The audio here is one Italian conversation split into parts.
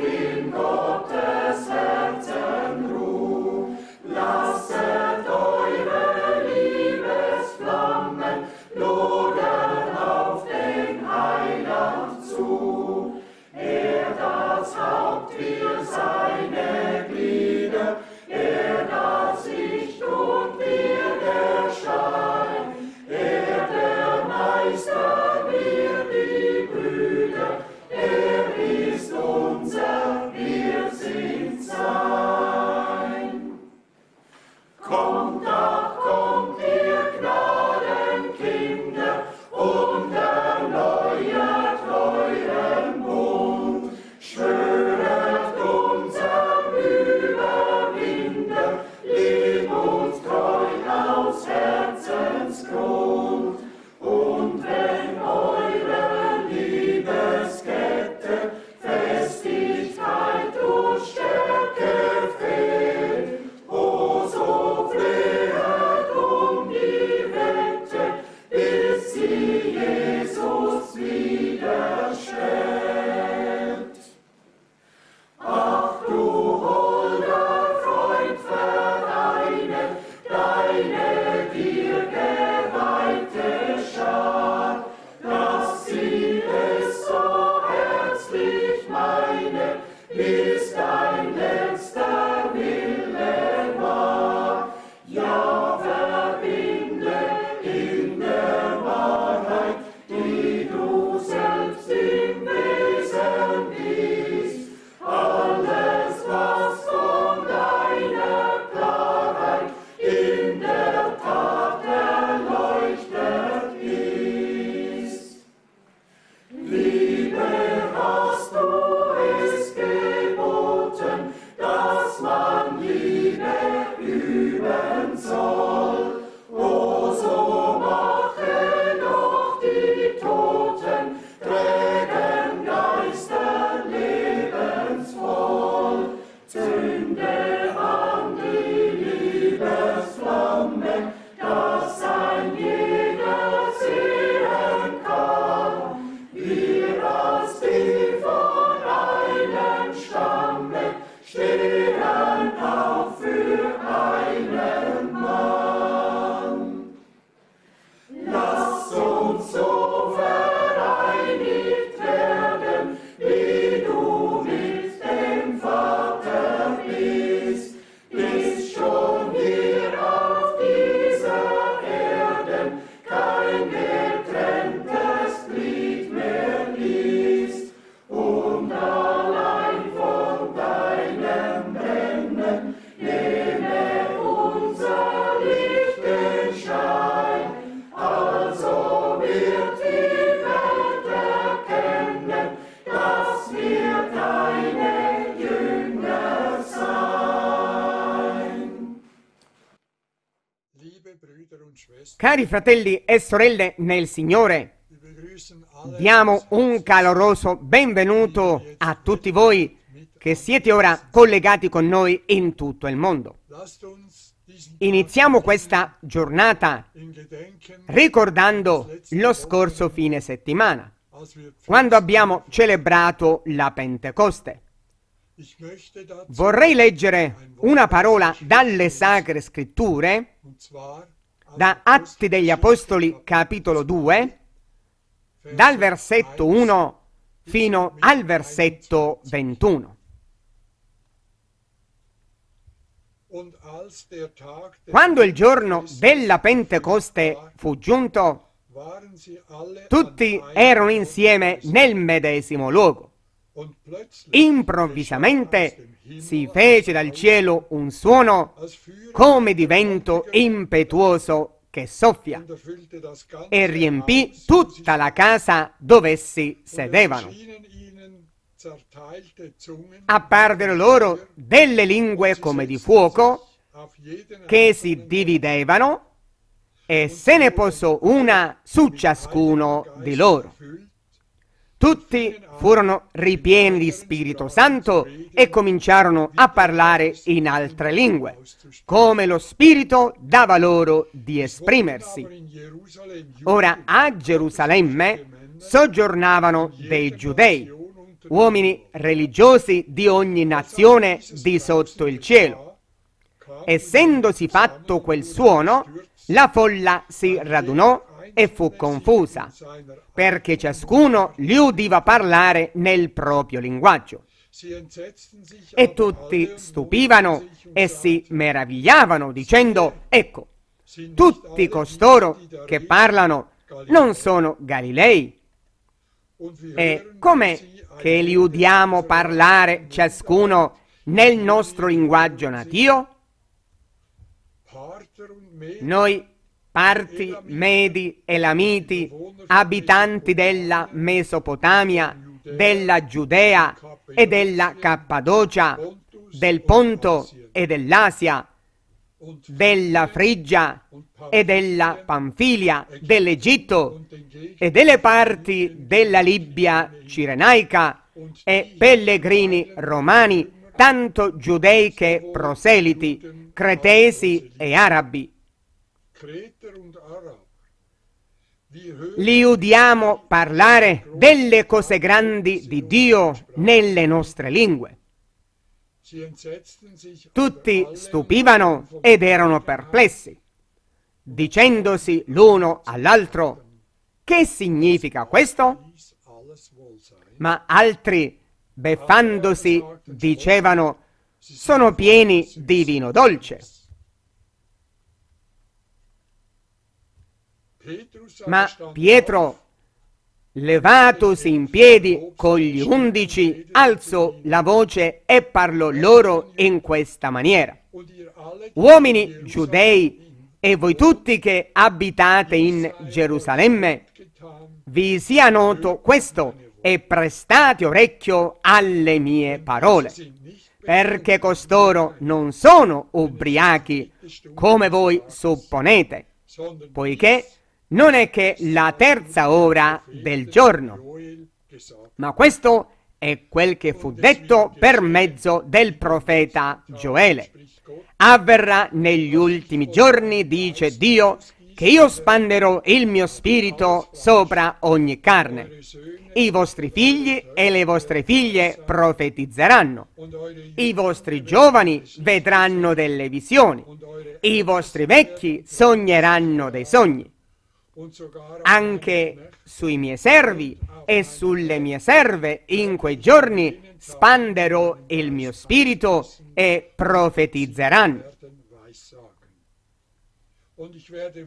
in God. Cari fratelli e sorelle nel Signore, diamo un caloroso benvenuto a tutti voi che siete ora collegati con noi in tutto il mondo. Iniziamo questa giornata ricordando lo scorso fine settimana, quando abbiamo celebrato la Pentecoste. Vorrei leggere una parola dalle Sacre Scritture da Atti degli Apostoli capitolo 2, dal versetto 1 fino al versetto 21. Quando il giorno della Pentecoste fu giunto, tutti erano insieme nel medesimo luogo. Improvvisamente si fece dal cielo un suono come di vento impetuoso che soffia e riempì tutta la casa dove essi sedevano. Apparvero loro delle lingue come di fuoco che si dividevano e se ne posò una su ciascuno di loro. Tutti furono ripieni di Spirito Santo e cominciarono a parlare in altre lingue, come lo Spirito dava loro di esprimersi. Ora a Gerusalemme soggiornavano dei giudei, uomini religiosi di ogni nazione di sotto il cielo. Essendosi fatto quel suono, la folla si radunò e fu confusa, perché ciascuno li udiva parlare nel proprio linguaggio. E tutti stupivano e si meravigliavano dicendo, ecco, tutti costoro che parlano non sono Galilei. E com'è che li udiamo parlare ciascuno nel nostro linguaggio natio? Noi Parti, Medi, Elamiti, abitanti della Mesopotamia, della Giudea e della Cappadocia, del Ponto e dell'Asia, della Frigia e della Panfilia, dell'Egitto e delle parti della Libia cirenaica e pellegrini romani, tanto giudei che proseliti, cretesi e arabi. Li udiamo parlare delle cose grandi di Dio nelle nostre lingue. Tutti stupivano ed erano perplessi, dicendosi l'uno all'altro, che significa questo? Ma altri, beffandosi, dicevano, sono pieni di vino dolce. Ma Pietro, levatosi in piedi con gli undici, alzò la voce e parlò loro in questa maniera. Uomini giudei e voi tutti che abitate in Gerusalemme, vi sia noto questo e prestate orecchio alle mie parole, perché costoro non sono ubriachi come voi supponete, poiché non è che la terza ora del giorno, ma questo è quel che fu detto per mezzo del profeta Gioele. Avverrà negli ultimi giorni, dice Dio, che io spanderò il mio spirito sopra ogni carne. I vostri figli e le vostre figlie profetizzeranno. I vostri giovani vedranno delle visioni. I vostri vecchi sogneranno dei sogni anche sui miei servi e sulle mie serve. In quei giorni spanderò il mio spirito e profetizzeranno.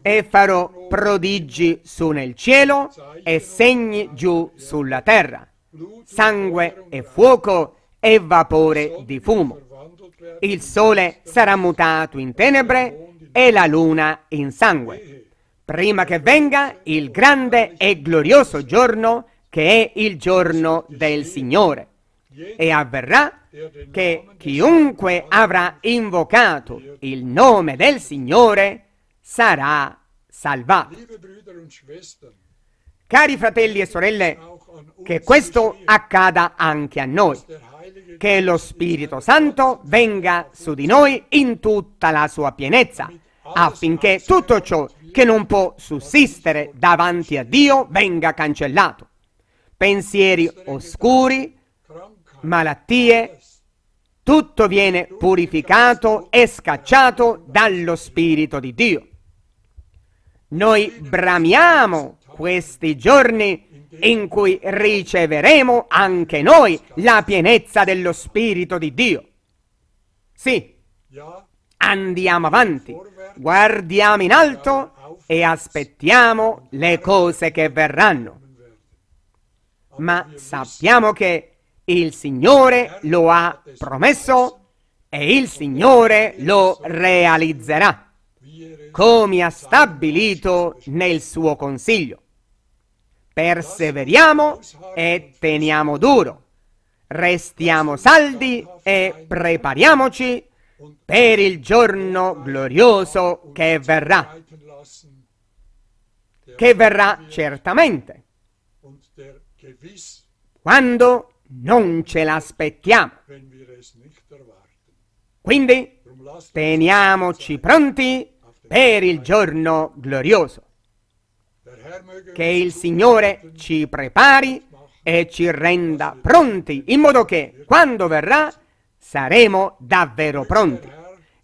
E farò prodigi su nel cielo e segni giù sulla terra, sangue e fuoco e vapore di fumo. Il sole sarà mutato in tenebre e la luna in sangue prima che venga il grande e glorioso giorno che è il giorno del Signore. E avverrà che chiunque avrà invocato il nome del Signore sarà salvato. Cari fratelli e sorelle, che questo accada anche a noi, che lo Spirito Santo venga su di noi in tutta la sua pienezza, affinché tutto ciò che non può sussistere davanti a Dio venga cancellato. Pensieri oscuri, malattie, tutto viene purificato e scacciato dallo Spirito di Dio. Noi bramiamo questi giorni in cui riceveremo anche noi la pienezza dello Spirito di Dio. Sì, andiamo avanti, guardiamo in alto e aspettiamo le cose che verranno. Ma sappiamo che il Signore lo ha promesso e il Signore lo realizzerà, come ha stabilito nel suo consiglio. Perseveriamo e teniamo duro. Restiamo saldi e prepariamoci per il giorno glorioso che verrà che verrà certamente, quando non ce l'aspettiamo. Quindi teniamoci pronti per il giorno glorioso. Che il Signore ci prepari e ci renda pronti, in modo che quando verrà saremo davvero pronti.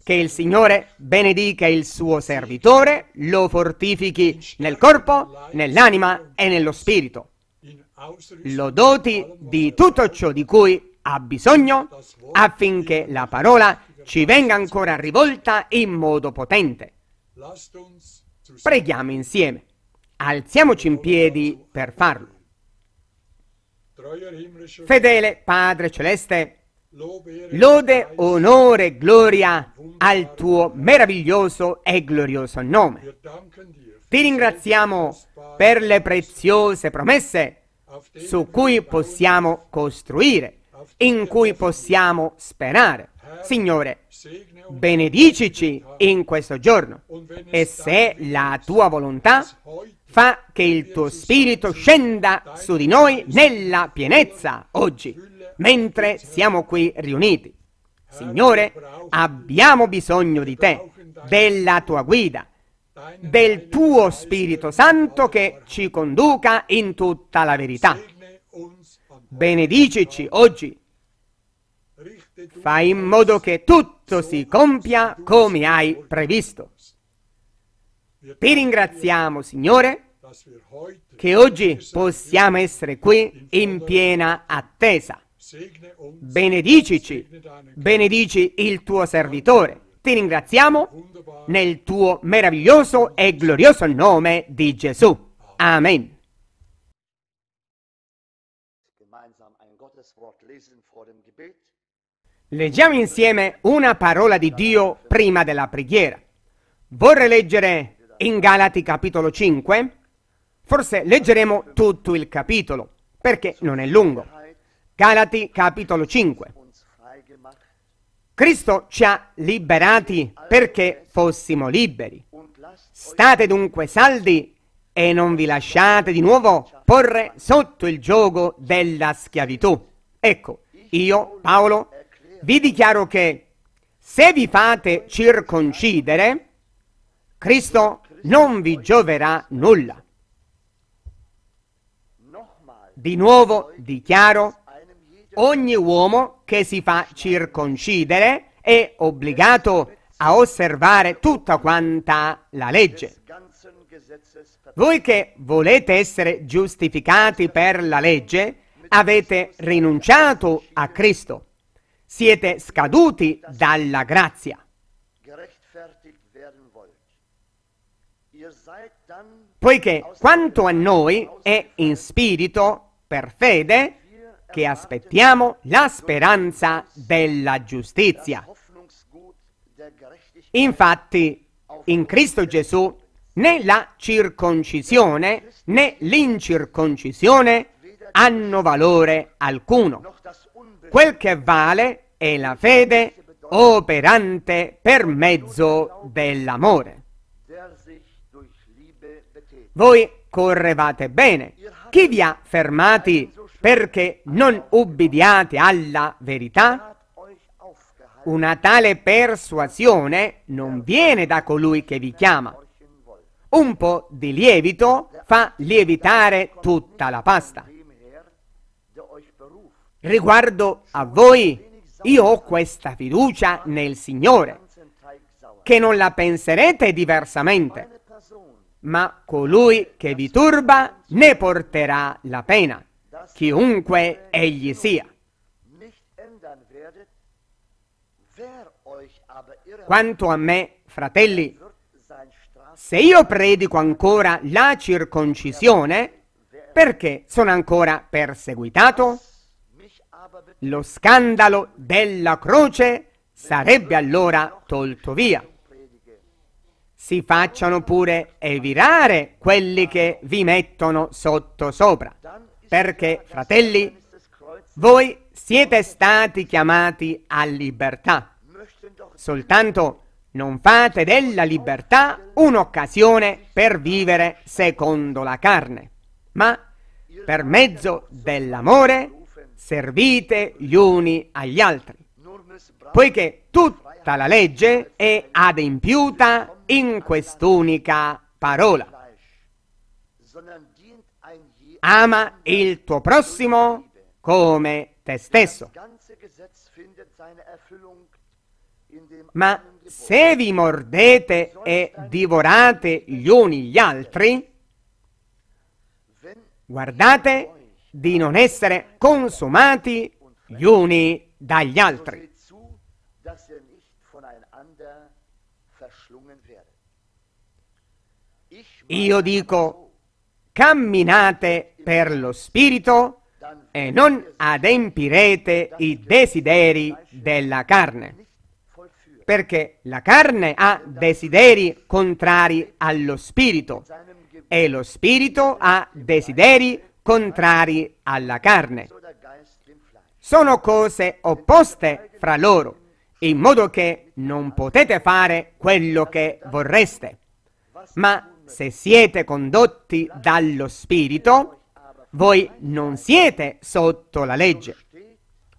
Che il Signore benedica il suo servitore, lo fortifichi nel corpo, nell'anima e nello spirito. Lo doti di tutto ciò di cui ha bisogno affinché la parola ci venga ancora rivolta in modo potente. Preghiamo insieme. Alziamoci in piedi per farlo. Fedele Padre Celeste, Lode, onore, gloria al tuo meraviglioso e glorioso nome. Ti ringraziamo per le preziose promesse su cui possiamo costruire, in cui possiamo sperare. Signore, benedicici in questo giorno e se la tua volontà fa che il tuo spirito scenda su di noi nella pienezza oggi mentre siamo qui riuniti. Signore, abbiamo bisogno di te, della tua guida, del tuo Spirito Santo che ci conduca in tutta la verità. Benedicici oggi. Fai in modo che tutto si compia come hai previsto. Ti ringraziamo, Signore, che oggi possiamo essere qui in piena attesa benedicici, benedici il tuo servitore. Ti ringraziamo nel tuo meraviglioso e glorioso nome di Gesù. Amen. Leggiamo insieme una parola di Dio prima della preghiera. Vorrei leggere in Galati capitolo 5, forse leggeremo tutto il capitolo, perché non è lungo. Galati capitolo 5. Cristo ci ha liberati perché fossimo liberi. State dunque saldi e non vi lasciate di nuovo porre sotto il gioco della schiavitù. Ecco, io, Paolo, vi dichiaro che se vi fate circoncidere, Cristo non vi gioverà nulla. Di nuovo dichiaro ogni uomo che si fa circoncidere è obbligato a osservare tutta quanta la legge. Voi che volete essere giustificati per la legge, avete rinunciato a Cristo. Siete scaduti dalla grazia. Poiché quanto a noi è in spirito, per fede, che aspettiamo la speranza della giustizia. Infatti, in Cristo Gesù né la circoncisione né l'incirconcisione hanno valore alcuno. Quel che vale è la fede operante per mezzo dell'amore. Voi correvate bene. Chi vi ha fermati perché non ubbidiate alla verità, una tale persuasione non viene da colui che vi chiama. Un po' di lievito fa lievitare tutta la pasta. Riguardo a voi, io ho questa fiducia nel Signore, che non la penserete diversamente, ma colui che vi turba ne porterà la pena chiunque egli sia. Quanto a me, fratelli, se io predico ancora la circoncisione, perché sono ancora perseguitato? Lo scandalo della croce sarebbe allora tolto via. Si facciano pure evirare quelli che vi mettono sotto sopra perché, fratelli, voi siete stati chiamati a libertà. Soltanto non fate della libertà un'occasione per vivere secondo la carne, ma per mezzo dell'amore servite gli uni agli altri, poiché tutta la legge è adempiuta in quest'unica parola. Ama il tuo prossimo come te stesso. Ma se vi mordete e divorate gli uni gli altri, guardate di non essere consumati gli uni dagli altri. Io dico camminate per lo Spirito e non adempirete i desideri della carne, perché la carne ha desideri contrari allo Spirito e lo Spirito ha desideri contrari alla carne. Sono cose opposte fra loro, in modo che non potete fare quello che vorreste. Ma se siete condotti dallo Spirito, voi non siete sotto la legge.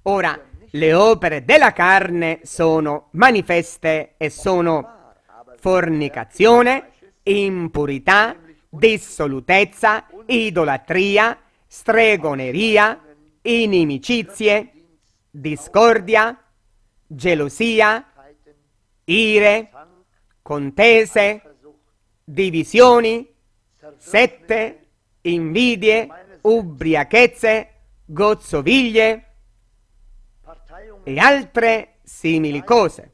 Ora, le opere della carne sono manifeste e sono fornicazione, impurità, dissolutezza, idolatria, stregoneria, inimicizie, discordia, gelosia, ire, contese, divisioni, sette, invidie, ubriachezze, gozzoviglie e altre simili cose,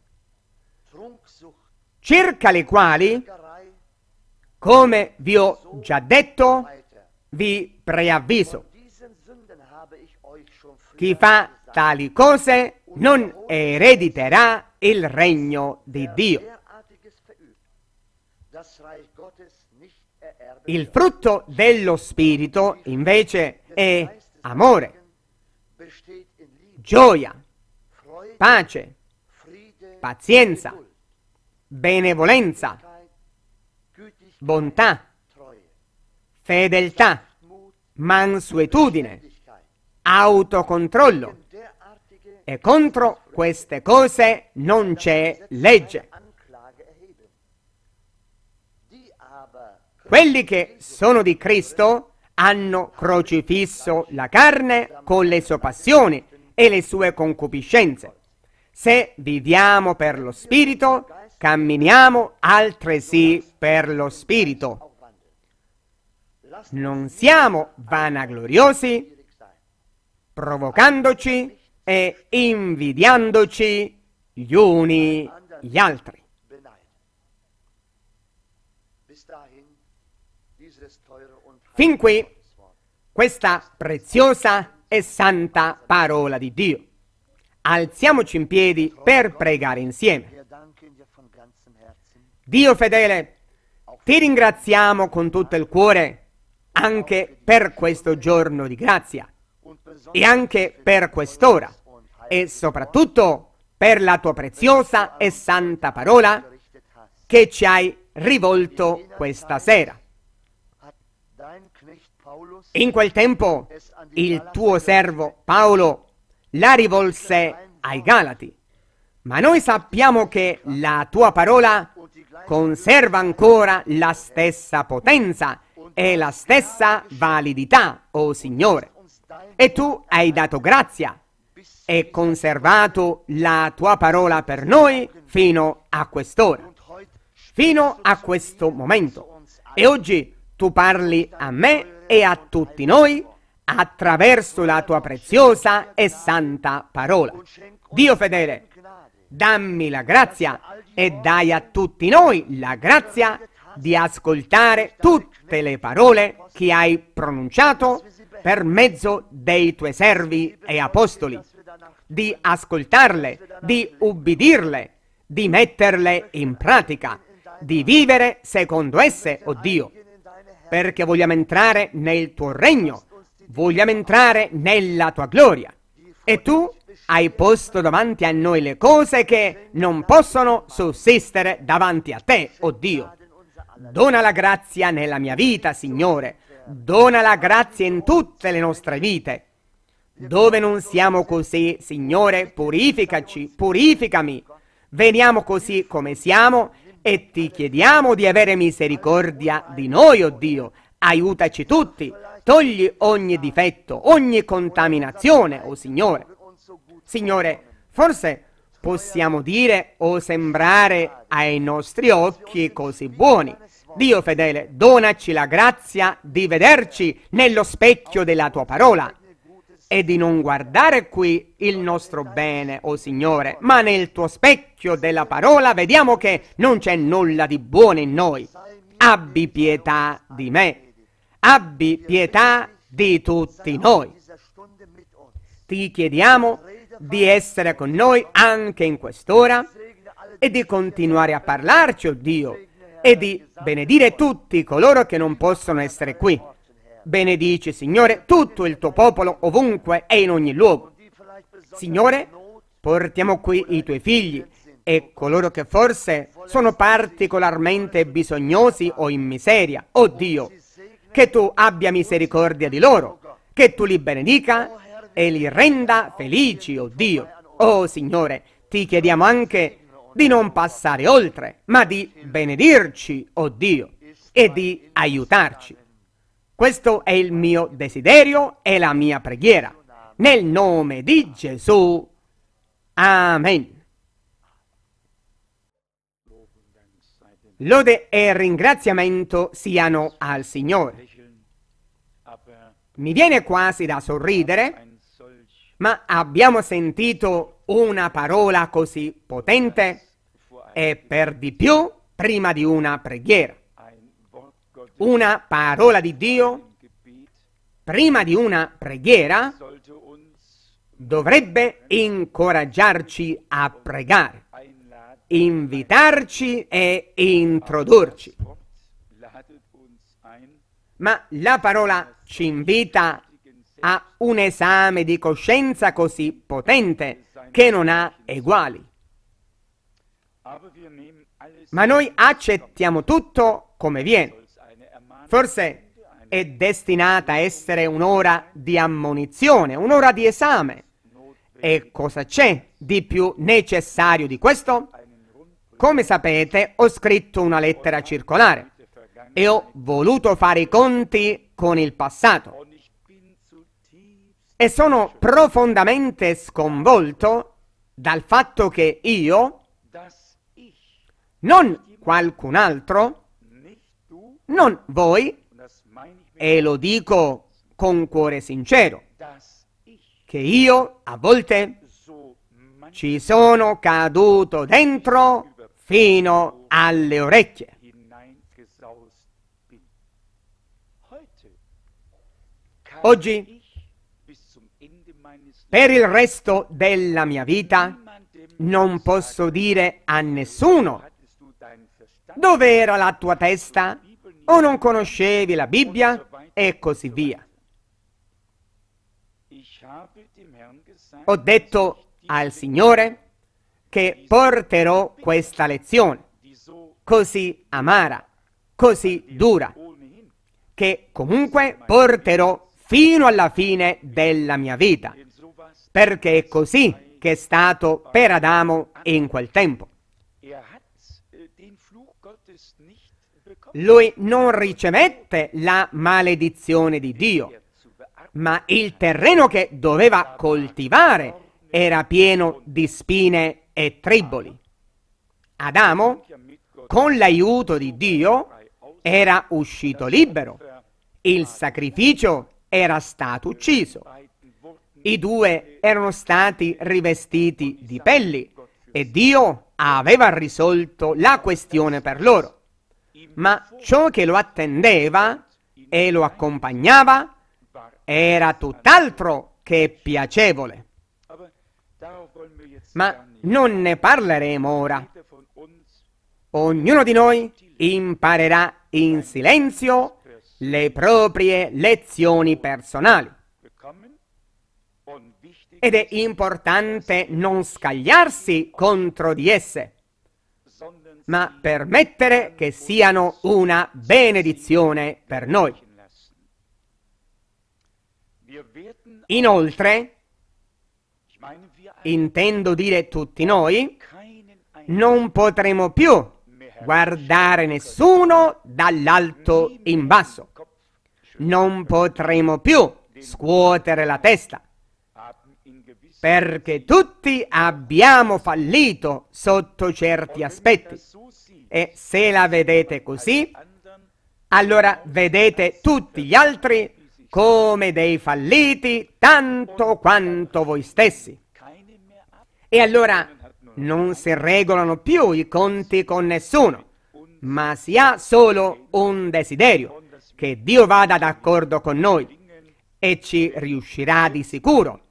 circa le quali, come vi ho già detto, vi preavviso. Chi fa tali cose non erediterà il regno di Dio. Il frutto dello Spirito invece è amore, gioia, pace, pazienza, benevolenza, bontà, fedeltà, mansuetudine, autocontrollo. E contro queste cose non c'è legge. Quelli che sono di Cristo hanno crocifisso la carne con le sue passioni e le sue concupiscenze. Se viviamo per lo Spirito, camminiamo altresì per lo Spirito. Non siamo vanagloriosi, provocandoci e invidiandoci gli uni gli altri. Fin qui questa preziosa e santa parola di Dio. Alziamoci in piedi per pregare insieme. Dio fedele, ti ringraziamo con tutto il cuore anche per questo giorno di grazia e anche per quest'ora e soprattutto per la tua preziosa e santa parola che ci hai rivolto questa sera. In quel tempo il tuo servo Paolo la rivolse ai Galati, ma noi sappiamo che la tua parola conserva ancora la stessa potenza e la stessa validità, o oh Signore. E tu hai dato grazia e conservato la tua parola per noi fino a quest'ora, fino a questo momento. E oggi tu parli a me e a tutti noi attraverso la tua preziosa e santa parola. Dio fedele, dammi la grazia e dai a tutti noi la grazia di ascoltare tutte le parole che hai pronunciato per mezzo dei tuoi servi e apostoli, di ascoltarle, di ubbidirle, di metterle in pratica, di vivere secondo esse, oh Dio perché vogliamo entrare nel tuo regno, vogliamo entrare nella tua gloria. E tu hai posto davanti a noi le cose che non possono sussistere davanti a te, oh Dio. Dona la grazia nella mia vita, Signore. Dona la grazia in tutte le nostre vite. Dove non siamo così, Signore, purificaci, purificami. Veniamo così come siamo e ti chiediamo di avere misericordia di noi, o oh Dio. Aiutaci tutti, togli ogni difetto, ogni contaminazione, o oh Signore. Signore, forse possiamo dire o sembrare ai nostri occhi così buoni. Dio fedele, donaci la grazia di vederci nello specchio della tua parola e di non guardare qui il nostro bene, o oh Signore, ma nel tuo specchio della parola vediamo che non c'è nulla di buono in noi. Abbi pietà di me, abbi pietà di tutti noi. Ti chiediamo di essere con noi anche in quest'ora e di continuare a parlarci, oh Dio, e di benedire tutti coloro che non possono essere qui benedici, Signore, tutto il tuo popolo ovunque e in ogni luogo. Signore, portiamo qui i tuoi figli e coloro che forse sono particolarmente bisognosi o in miseria. Oh Dio, che tu abbia misericordia di loro, che tu li benedica e li renda felici, oh Dio. Oh Signore, ti chiediamo anche di non passare oltre, ma di benedirci, oh Dio, e di aiutarci. Questo è il mio desiderio e la mia preghiera. Nel nome di Gesù. Amen. Lode e ringraziamento siano al Signore. Mi viene quasi da sorridere, ma abbiamo sentito una parola così potente e per di più prima di una preghiera una parola di Dio, prima di una preghiera, dovrebbe incoraggiarci a pregare, invitarci e introdurci. Ma la parola ci invita a un esame di coscienza così potente che non ha eguali. Ma noi accettiamo tutto come viene. Forse è destinata a essere un'ora di ammonizione, un'ora di esame. E cosa c'è di più necessario di questo? Come sapete, ho scritto una lettera circolare e ho voluto fare i conti con il passato. E sono profondamente sconvolto dal fatto che io, non qualcun altro, non voi, e lo dico con cuore sincero, che io a volte ci sono caduto dentro fino alle orecchie. Oggi, per il resto della mia vita, non posso dire a nessuno dove era la tua testa o non conoscevi la Bibbia e così via. Ho detto al Signore che porterò questa lezione così amara, così dura, che comunque porterò fino alla fine della mia vita, perché è così che è stato per Adamo in quel tempo. lui non ricevette la maledizione di Dio, ma il terreno che doveva coltivare era pieno di spine e triboli. Adamo, con l'aiuto di Dio, era uscito libero. Il sacrificio era stato ucciso. I due erano stati rivestiti di pelli e Dio aveva risolto la questione per loro ma ciò che lo attendeva e lo accompagnava era tutt'altro che piacevole. Ma non ne parleremo ora. Ognuno di noi imparerà in silenzio le proprie lezioni personali. Ed è importante non scagliarsi contro di esse ma permettere che siano una benedizione per noi. Inoltre, intendo dire tutti noi, non potremo più guardare nessuno dall'alto in basso. Non potremo più scuotere la testa perché tutti abbiamo fallito sotto certi aspetti. E se la vedete così, allora vedete tutti gli altri come dei falliti tanto quanto voi stessi. E allora non si regolano più i conti con nessuno, ma si ha solo un desiderio, che Dio vada d'accordo con noi e ci riuscirà di sicuro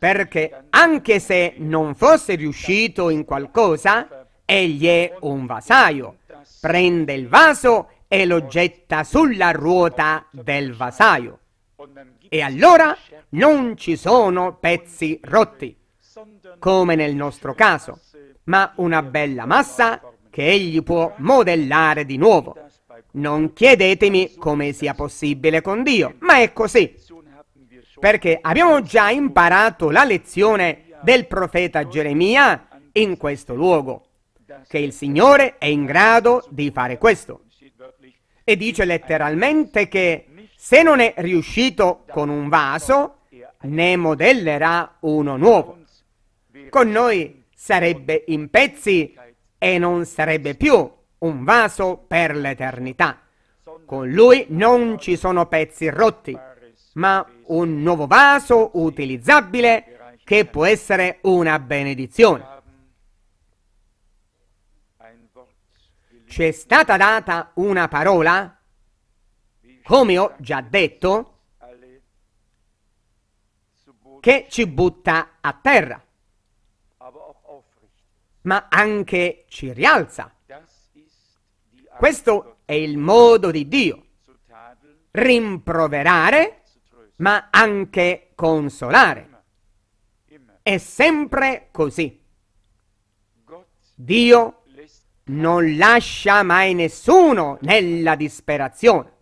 perché anche se non fosse riuscito in qualcosa, egli è un vasaio. Prende il vaso e lo getta sulla ruota del vasaio. E allora non ci sono pezzi rotti, come nel nostro caso, ma una bella massa che egli può modellare di nuovo. Non chiedetemi come sia possibile con Dio, ma è così. Perché abbiamo già imparato la lezione del profeta Geremia in questo luogo, che il Signore è in grado di fare questo. E dice letteralmente che se non è riuscito con un vaso, ne modellerà uno nuovo. Con noi sarebbe in pezzi e non sarebbe più un vaso per l'eternità. Con lui non ci sono pezzi rotti, ma un nuovo vaso utilizzabile che può essere una benedizione. Ci è stata data una parola, come ho già detto, che ci butta a terra, ma anche ci rialza. Questo è il modo di Dio, rimproverare ma anche consolare. È sempre così. Dio non lascia mai nessuno nella disperazione.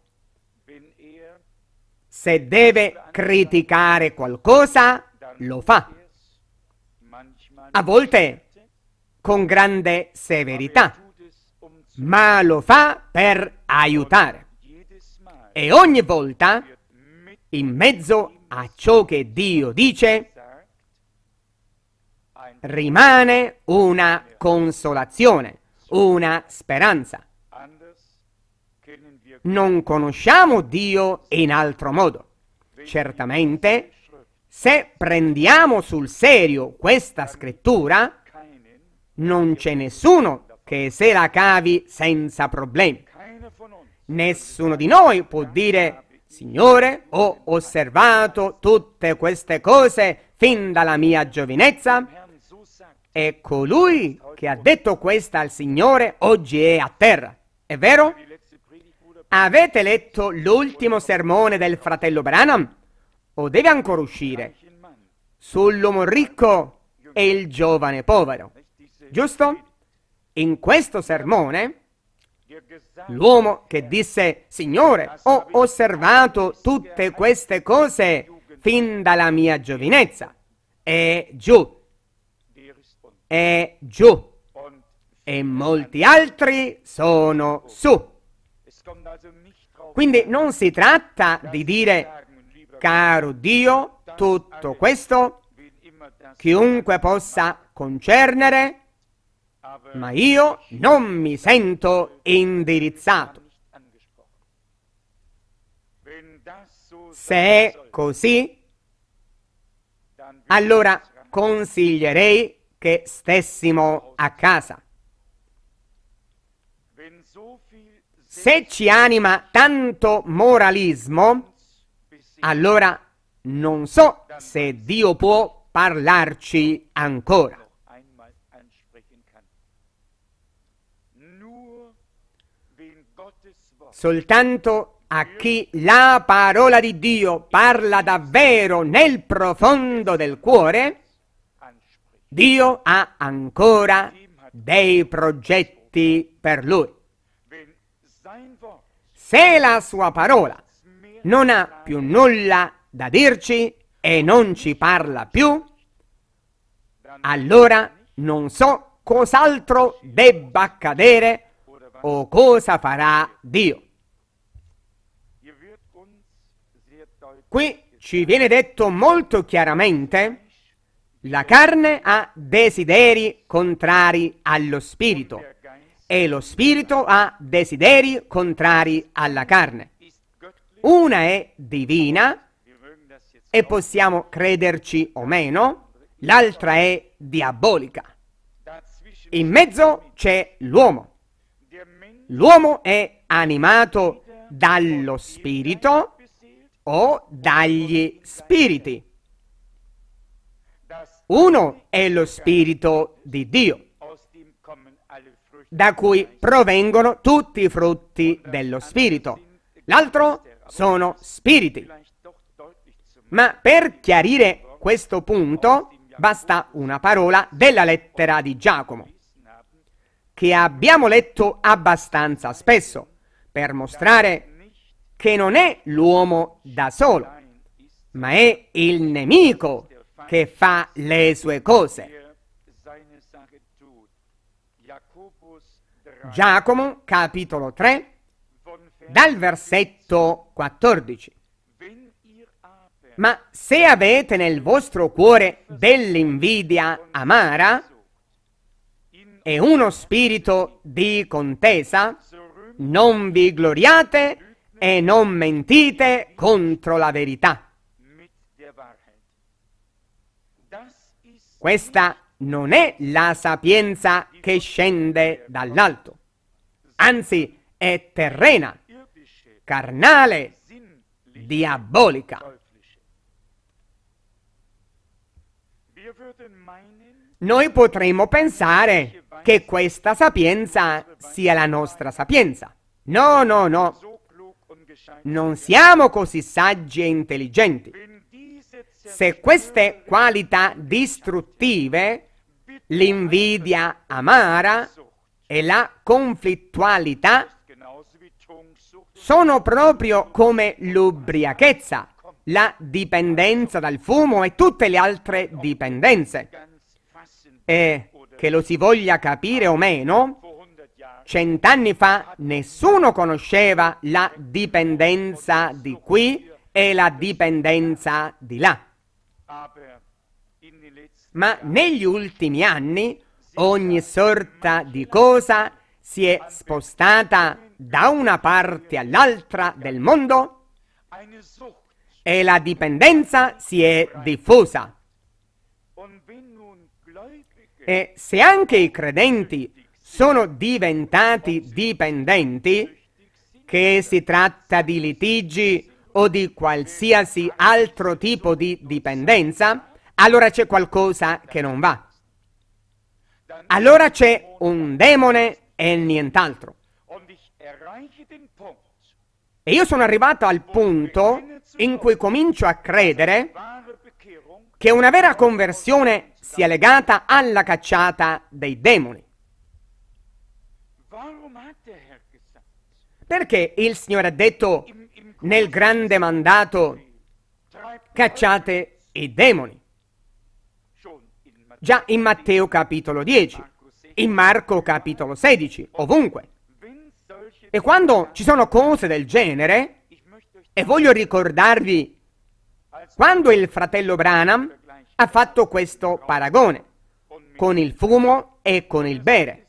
Se deve criticare qualcosa, lo fa. A volte con grande severità, ma lo fa per aiutare. E ogni volta in mezzo a ciò che Dio dice, rimane una consolazione, una speranza. Non conosciamo Dio in altro modo. Certamente, se prendiamo sul serio questa scrittura, non c'è nessuno che se la cavi senza problemi. Nessuno di noi può dire Signore, ho osservato tutte queste cose fin dalla mia giovinezza e colui che ha detto questa al Signore oggi è a terra. È vero? Avete letto l'ultimo sermone del fratello Branham? O deve ancora uscire? Sull'uomo ricco e il giovane povero. Giusto? In questo sermone L'uomo che disse, Signore, ho osservato tutte queste cose fin dalla mia giovinezza. E giù, e giù, e molti altri sono su. Quindi non si tratta di dire, caro Dio, tutto questo, chiunque possa concernere, ma io non mi sento indirizzato. Se è così, allora consiglierei che stessimo a casa. Se ci anima tanto moralismo, allora non so se Dio può parlarci ancora. soltanto a chi la parola di Dio parla davvero nel profondo del cuore, Dio ha ancora dei progetti per lui. Se la sua parola non ha più nulla da dirci e non ci parla più, allora non so cos'altro debba accadere o cosa farà Dio. Qui ci viene detto molto chiaramente la carne ha desideri contrari allo spirito e lo spirito ha desideri contrari alla carne. Una è divina e possiamo crederci o meno, l'altra è diabolica. In mezzo c'è l'uomo. L'uomo è animato dallo spirito o dagli spiriti. Uno è lo spirito di Dio, da cui provengono tutti i frutti dello spirito. L'altro sono spiriti. Ma per chiarire questo punto basta una parola della lettera di Giacomo, che abbiamo letto abbastanza spesso, per mostrare che non è l'uomo da solo, ma è il nemico che fa le sue cose. Giacomo capitolo 3 dal versetto 14. Ma se avete nel vostro cuore dell'invidia amara e uno spirito di contesa, non vi gloriate e non mentite contro la verità. Questa non è la sapienza che scende dall'alto, anzi è terrena, carnale, diabolica. Noi potremmo pensare che questa sapienza sia la nostra sapienza. No, no, no, non siamo così saggi e intelligenti. Se queste qualità distruttive, l'invidia amara e la conflittualità sono proprio come l'ubriachezza, la dipendenza dal fumo e tutte le altre dipendenze. E che lo si voglia capire o meno, Cent'anni fa nessuno conosceva la dipendenza di qui e la dipendenza di là. Ma negli ultimi anni ogni sorta di cosa si è spostata da una parte all'altra del mondo e la dipendenza si è diffusa. E se anche i credenti sono diventati dipendenti, che si tratta di litigi o di qualsiasi altro tipo di dipendenza, allora c'è qualcosa che non va. Allora c'è un demone e nient'altro. E io sono arrivato al punto in cui comincio a credere che una vera conversione sia legata alla cacciata dei demoni. Perché il Signore ha detto nel grande mandato cacciate i demoni? Già in Matteo capitolo 10, in Marco capitolo 16, ovunque. E quando ci sono cose del genere, e voglio ricordarvi quando il fratello Branham ha fatto questo paragone con il fumo e con il bere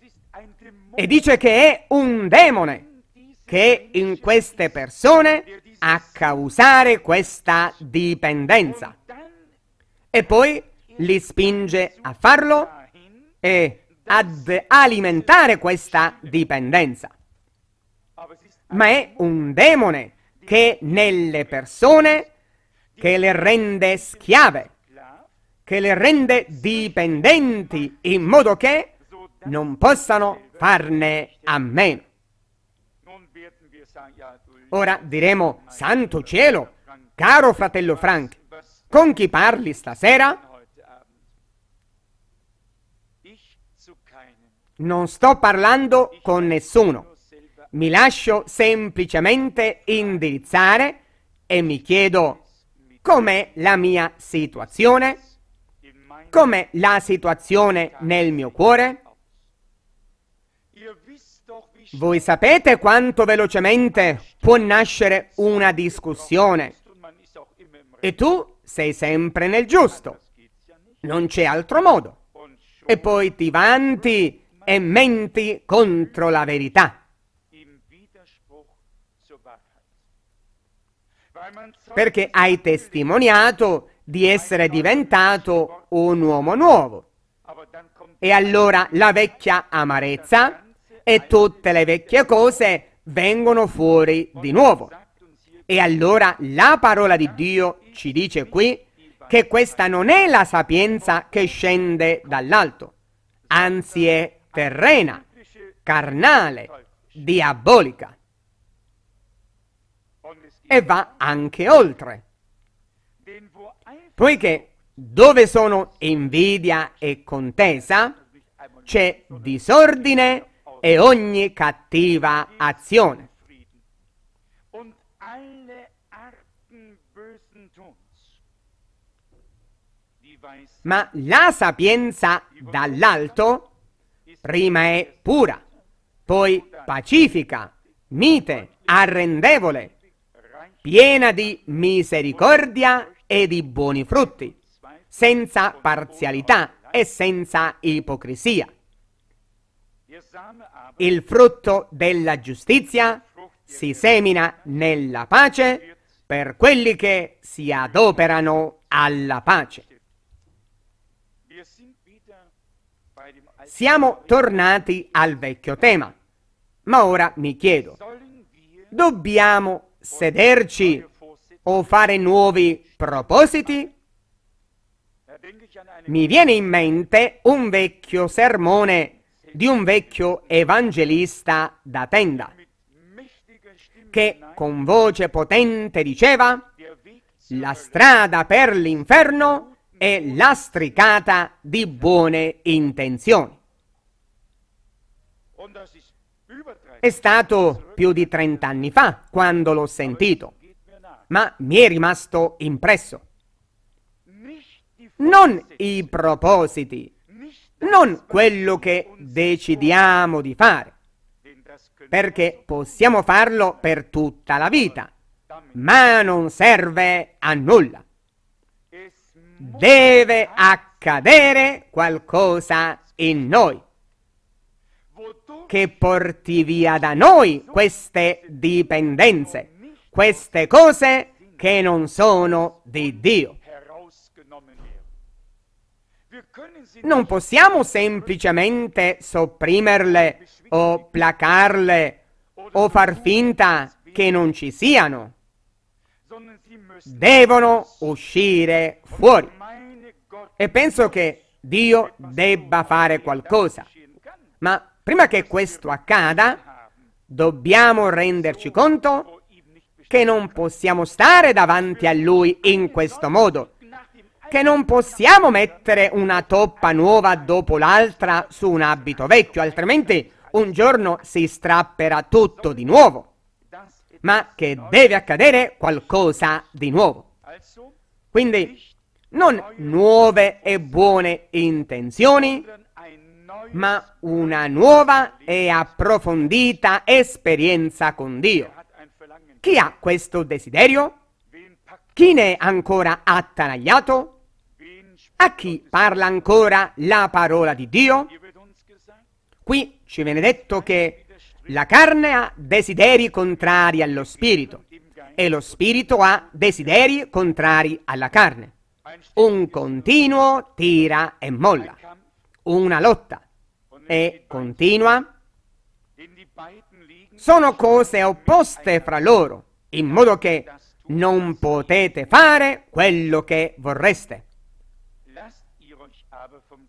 e dice che è un demone che in queste persone a causare questa dipendenza. E poi li spinge a farlo e ad alimentare questa dipendenza. Ma è un demone che nelle persone che le rende schiave, che le rende dipendenti in modo che non possano farne a meno. Ora diremo, santo cielo, caro fratello Frank, con chi parli stasera? Non sto parlando con nessuno. Mi lascio semplicemente indirizzare e mi chiedo com'è la mia situazione, com'è la situazione nel mio cuore, voi sapete quanto velocemente può nascere una discussione. E tu sei sempre nel giusto. Non c'è altro modo. E poi ti vanti e menti contro la verità. Perché hai testimoniato di essere diventato un uomo nuovo. E allora la vecchia amarezza e tutte le vecchie cose vengono fuori di nuovo. E allora la parola di Dio ci dice qui che questa non è la sapienza che scende dall'alto, anzi è terrena, carnale, diabolica. E va anche oltre. Poiché dove sono invidia e contesa, c'è disordine e ogni cattiva azione. Ma la sapienza dall'alto prima è pura, poi pacifica, mite, arrendevole, piena di misericordia e di buoni frutti, senza parzialità e senza ipocrisia. Il frutto della giustizia si semina nella pace per quelli che si adoperano alla pace. Siamo tornati al vecchio tema, ma ora mi chiedo, dobbiamo sederci o fare nuovi propositi? Mi viene in mente un vecchio sermone di un vecchio evangelista da tenda, che con voce potente diceva «La strada per l'inferno è lastricata di buone intenzioni». È stato più di 30 anni fa quando l'ho sentito, ma mi è rimasto impresso. Non i propositi non quello che decidiamo di fare, perché possiamo farlo per tutta la vita, ma non serve a nulla. Deve accadere qualcosa in noi che porti via da noi queste dipendenze, queste cose che non sono di Dio. Non possiamo semplicemente sopprimerle o placarle o far finta che non ci siano. Devono uscire fuori. E penso che Dio debba fare qualcosa. Ma prima che questo accada, dobbiamo renderci conto che non possiamo stare davanti a Lui in questo modo che non possiamo mettere una toppa nuova dopo l'altra su un abito vecchio, altrimenti un giorno si strapperà tutto di nuovo, ma che deve accadere qualcosa di nuovo. Quindi non nuove e buone intenzioni, ma una nuova e approfondita esperienza con Dio. Chi ha questo desiderio? Chi ne è ancora attanagliato? a chi parla ancora la parola di Dio? Qui ci viene detto che la carne ha desideri contrari allo spirito e lo spirito ha desideri contrari alla carne. Un continuo tira e molla, una lotta e continua. Sono cose opposte fra loro, in modo che non potete fare quello che vorreste.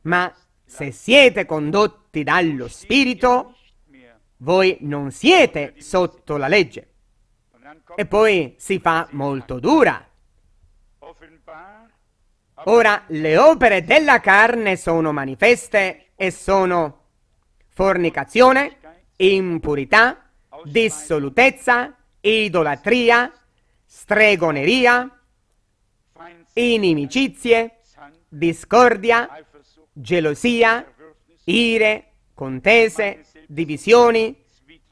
Ma se siete condotti dallo Spirito, voi non siete sotto la legge. E poi si fa molto dura. Ora le opere della carne sono manifeste e sono fornicazione, impurità, dissolutezza, idolatria, stregoneria, inimicizie, discordia, gelosia, ire, contese, divisioni,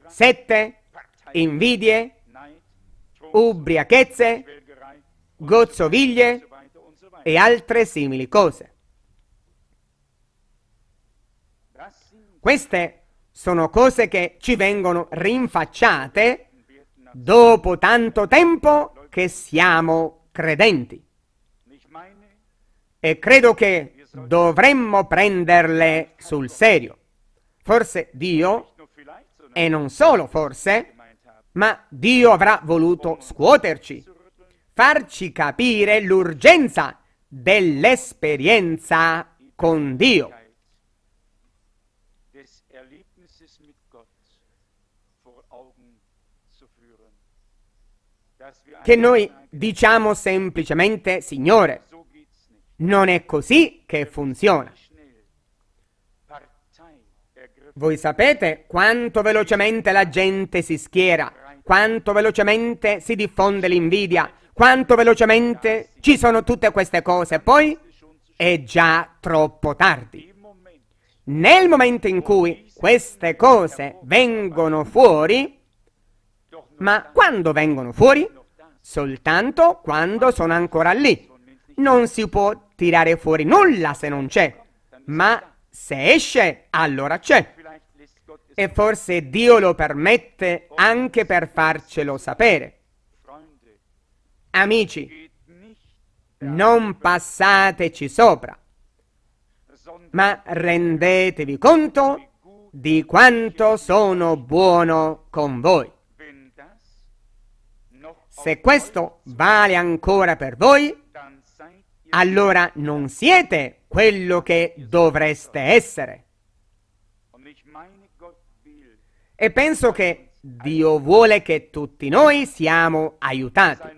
sette, invidie, ubriachezze, gozzoviglie e altre simili cose. Queste sono cose che ci vengono rinfacciate dopo tanto tempo che siamo credenti e credo che dovremmo prenderle sul serio. Forse Dio, e non solo forse, ma Dio avrà voluto scuoterci, farci capire l'urgenza dell'esperienza con Dio. Che noi diciamo semplicemente, Signore, non è così che funziona. Voi sapete quanto velocemente la gente si schiera, quanto velocemente si diffonde l'invidia, quanto velocemente ci sono tutte queste cose. Poi è già troppo tardi. Nel momento in cui queste cose vengono fuori, ma quando vengono fuori? Soltanto quando sono ancora lì. Non si può tirare fuori nulla se non c'è, ma se esce allora c'è. E forse Dio lo permette anche per farcelo sapere. Amici, non passateci sopra, ma rendetevi conto di quanto sono buono con voi. Se questo vale ancora per voi, allora non siete quello che dovreste essere. E penso che Dio vuole che tutti noi siamo aiutati,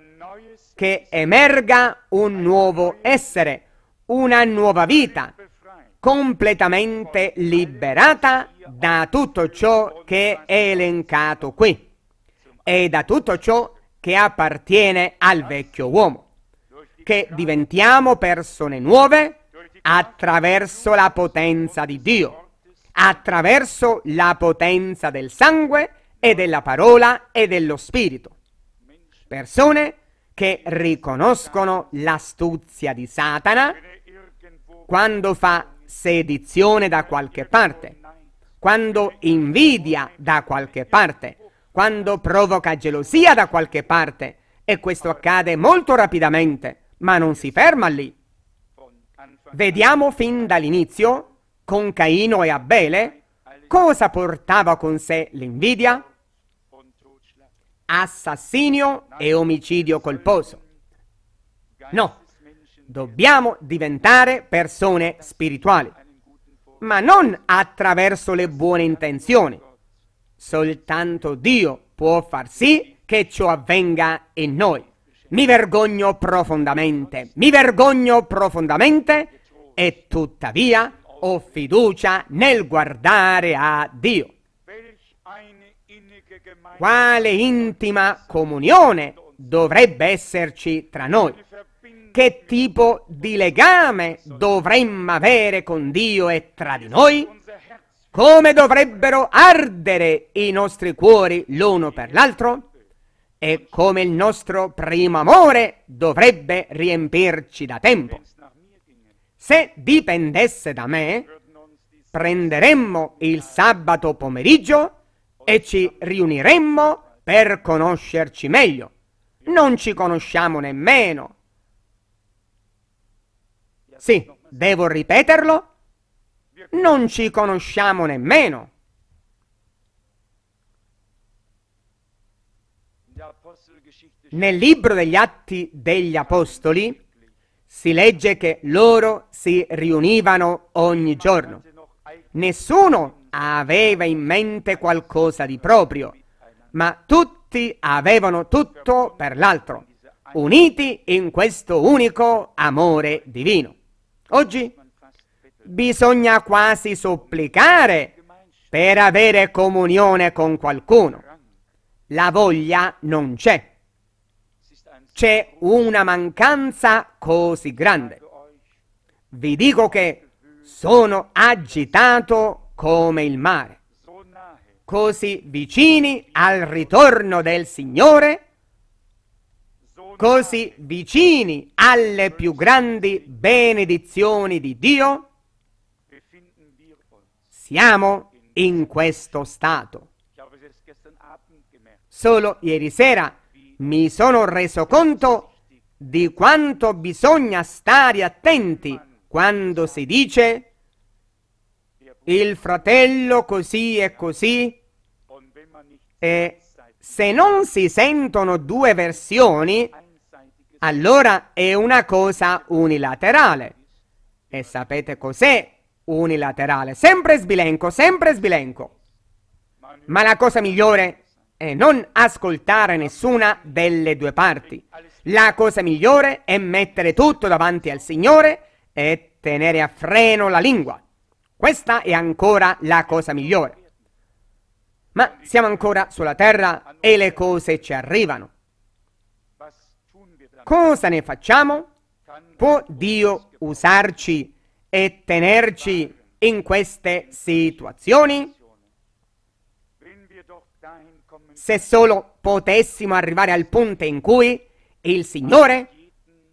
che emerga un nuovo essere, una nuova vita, completamente liberata da tutto ciò che è elencato qui e da tutto ciò che appartiene al vecchio uomo che diventiamo persone nuove attraverso la potenza di Dio, attraverso la potenza del sangue e della parola e dello spirito. Persone che riconoscono l'astuzia di Satana quando fa sedizione da qualche parte, quando invidia da qualche parte, quando provoca gelosia da qualche parte, e questo accade molto rapidamente ma non si ferma lì. Vediamo fin dall'inizio, con Caino e Abele, cosa portava con sé l'invidia, assassinio e omicidio colposo. No, dobbiamo diventare persone spirituali, ma non attraverso le buone intenzioni. Soltanto Dio può far sì che ciò avvenga in noi. Mi vergogno profondamente, mi vergogno profondamente e tuttavia ho fiducia nel guardare a Dio. Quale intima comunione dovrebbe esserci tra noi? Che tipo di legame dovremmo avere con Dio e tra di noi? Come dovrebbero ardere i nostri cuori l'uno per l'altro? e come il nostro primo amore dovrebbe riempirci da tempo. Se dipendesse da me, prenderemmo il sabato pomeriggio e ci riuniremmo per conoscerci meglio. Non ci conosciamo nemmeno. Sì, devo ripeterlo? Non ci conosciamo nemmeno. Nel libro degli Atti degli Apostoli si legge che loro si riunivano ogni giorno. Nessuno aveva in mente qualcosa di proprio, ma tutti avevano tutto per l'altro, uniti in questo unico amore divino. Oggi bisogna quasi supplicare per avere comunione con qualcuno. La voglia non c'è c'è una mancanza così grande. Vi dico che sono agitato come il mare. Così vicini al ritorno del Signore, così vicini alle più grandi benedizioni di Dio, siamo in questo stato. Solo ieri sera mi sono reso conto di quanto bisogna stare attenti quando si dice il fratello così e così e se non si sentono due versioni allora è una cosa unilaterale. E sapete cos'è unilaterale? Sempre sbilenco, sempre sbilenco. Ma la cosa migliore e non ascoltare nessuna delle due parti. La cosa migliore è mettere tutto davanti al Signore e tenere a freno la lingua. Questa è ancora la cosa migliore. Ma siamo ancora sulla terra e le cose ci arrivano. Cosa ne facciamo? Può Dio usarci e tenerci in queste situazioni? se solo potessimo arrivare al punto in cui il Signore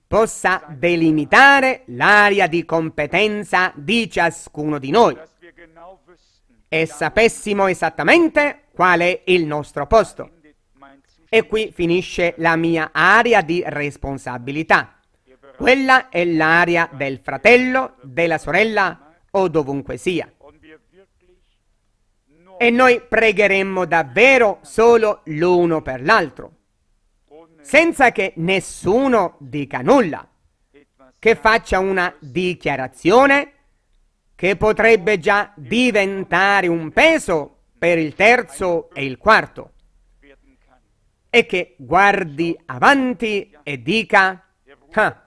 possa delimitare l'area di competenza di ciascuno di noi e sapessimo esattamente qual è il nostro posto. E qui finisce la mia area di responsabilità. Quella è l'area del fratello, della sorella o dovunque sia e noi pregheremmo davvero solo l'uno per l'altro, senza che nessuno dica nulla, che faccia una dichiarazione che potrebbe già diventare un peso per il terzo e il quarto, e che guardi avanti e dica, ah,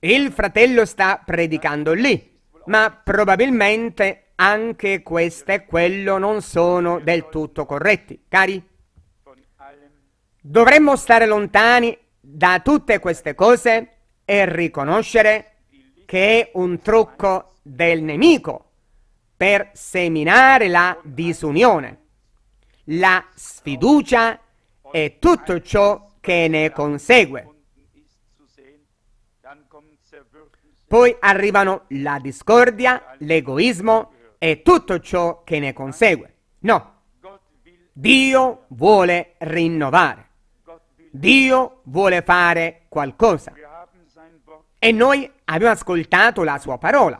il fratello sta predicando lì, ma probabilmente anche questo e quello non sono del tutto corretti. Cari, dovremmo stare lontani da tutte queste cose e riconoscere che è un trucco del nemico per seminare la disunione, la sfiducia e tutto ciò che ne consegue. Poi arrivano la discordia, l'egoismo, e tutto ciò che ne consegue. No, Dio vuole rinnovare. Dio vuole fare qualcosa. E noi abbiamo ascoltato la sua parola.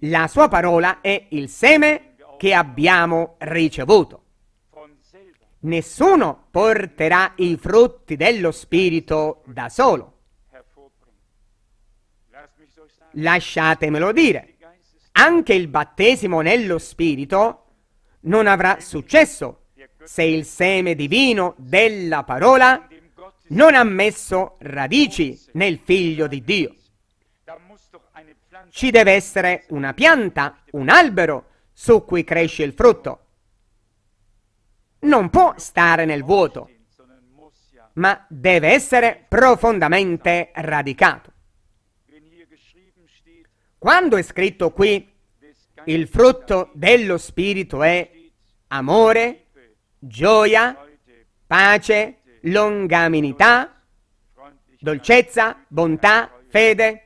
La sua parola è il seme che abbiamo ricevuto. Nessuno porterà i frutti dello Spirito da solo. Lasciatemelo dire anche il battesimo nello Spirito non avrà successo se il seme divino della parola non ha messo radici nel figlio di Dio. Ci deve essere una pianta, un albero su cui cresce il frutto. Non può stare nel vuoto, ma deve essere profondamente radicato. Quando è scritto qui, il frutto dello Spirito è amore, gioia, pace, longaminità, dolcezza, bontà, fede,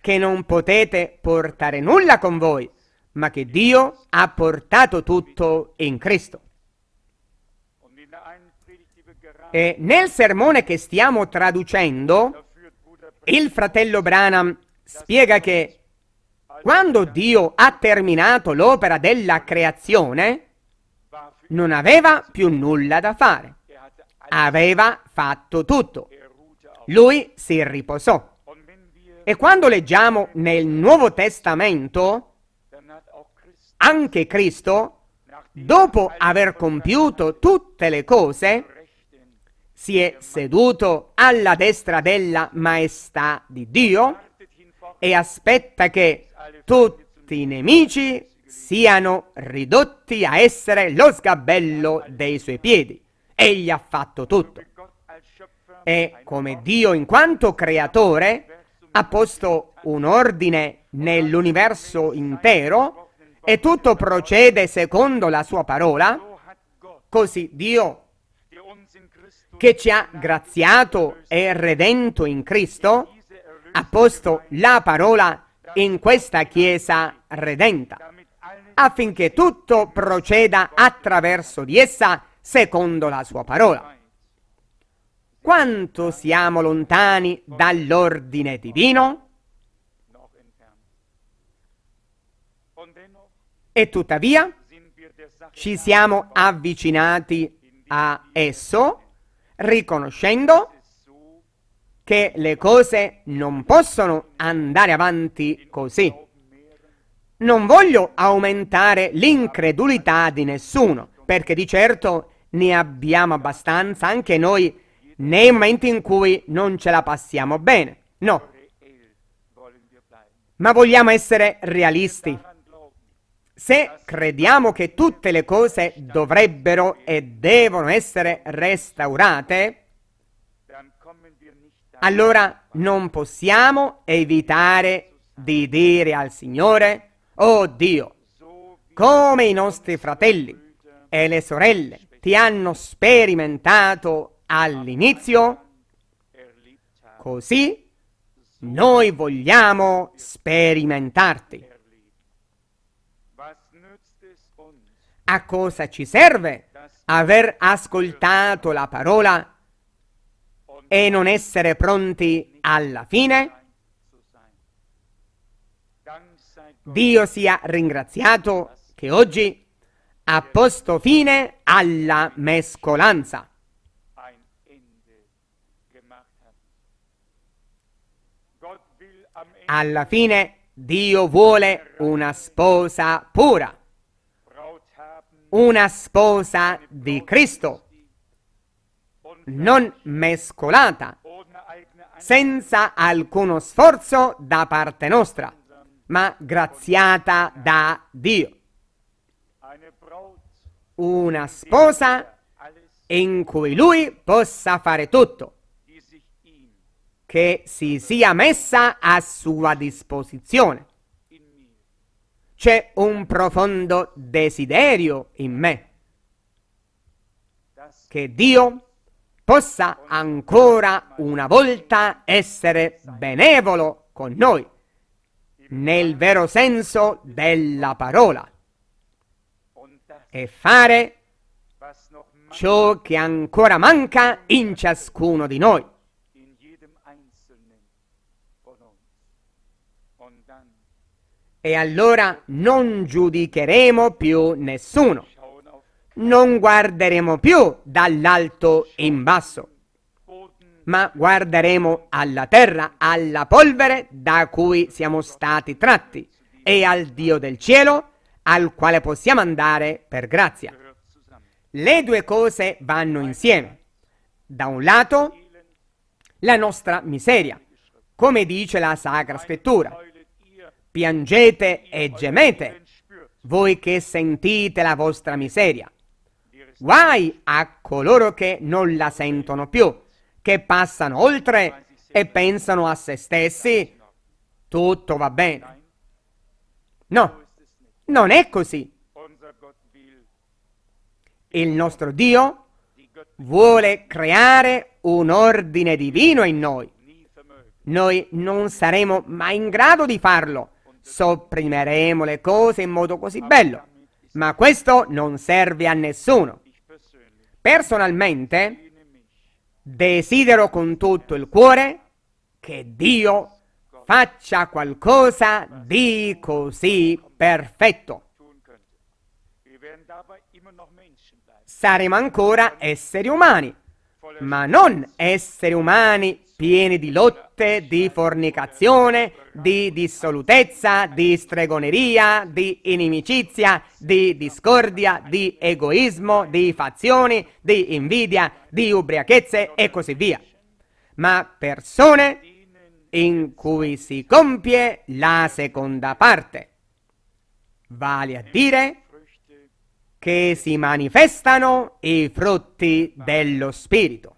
che non potete portare nulla con voi, ma che Dio ha portato tutto in Cristo. E nel sermone che stiamo traducendo, il fratello Branham spiega che quando Dio ha terminato l'opera della creazione, non aveva più nulla da fare. Aveva fatto tutto. Lui si riposò. E quando leggiamo nel Nuovo Testamento, anche Cristo, dopo aver compiuto tutte le cose, si è seduto alla destra della maestà di Dio e aspetta che tutti i nemici siano ridotti a essere lo sgabello dei suoi piedi. Egli ha fatto tutto. E come Dio in quanto creatore ha posto un ordine nell'universo intero e tutto procede secondo la sua parola, così Dio che ci ha graziato e redento in Cristo, ha posto la parola in questa Chiesa redenta, affinché tutto proceda attraverso di essa secondo la sua parola. Quanto siamo lontani dall'ordine divino? E tuttavia ci siamo avvicinati a esso riconoscendo che le cose non possono andare avanti così. Non voglio aumentare l'incredulità di nessuno, perché di certo ne abbiamo abbastanza anche noi nei momenti in cui non ce la passiamo bene. No. Ma vogliamo essere realisti. Se crediamo che tutte le cose dovrebbero e devono essere restaurate, allora non possiamo evitare di dire al Signore, oh Dio, come i nostri fratelli e le sorelle ti hanno sperimentato all'inizio, così noi vogliamo sperimentarti. A cosa ci serve aver ascoltato la parola e non essere pronti alla fine? Dio sia ringraziato che oggi ha posto fine alla mescolanza. Alla fine Dio vuole una sposa pura una sposa di Cristo, non mescolata, senza alcuno sforzo da parte nostra, ma graziata da Dio. Una sposa in cui Lui possa fare tutto, che si sia messa a sua disposizione. C'è un profondo desiderio in me che Dio possa ancora una volta essere benevolo con noi, nel vero senso della parola, e fare ciò che ancora manca in ciascuno di noi. E allora non giudicheremo più nessuno. Non guarderemo più dall'alto in basso, ma guarderemo alla terra, alla polvere da cui siamo stati tratti e al Dio del cielo al quale possiamo andare per grazia. Le due cose vanno insieme. Da un lato, la nostra miseria, come dice la Sacra Scrittura, piangete e gemete, voi che sentite la vostra miseria. Guai a coloro che non la sentono più, che passano oltre e pensano a se stessi, tutto va bene. No, non è così. Il nostro Dio vuole creare un ordine divino in noi. Noi non saremo mai in grado di farlo Sopprimeremo le cose in modo così bello, ma questo non serve a nessuno. Personalmente, desidero con tutto il cuore che Dio faccia qualcosa di così perfetto. Saremo ancora esseri umani, ma non esseri umani pieni di lotte, di fornicazione, di dissolutezza, di stregoneria, di inimicizia, di discordia, di egoismo, di fazioni, di invidia, di ubriachezze e così via, ma persone in cui si compie la seconda parte, vale a dire che si manifestano i frutti dello Spirito.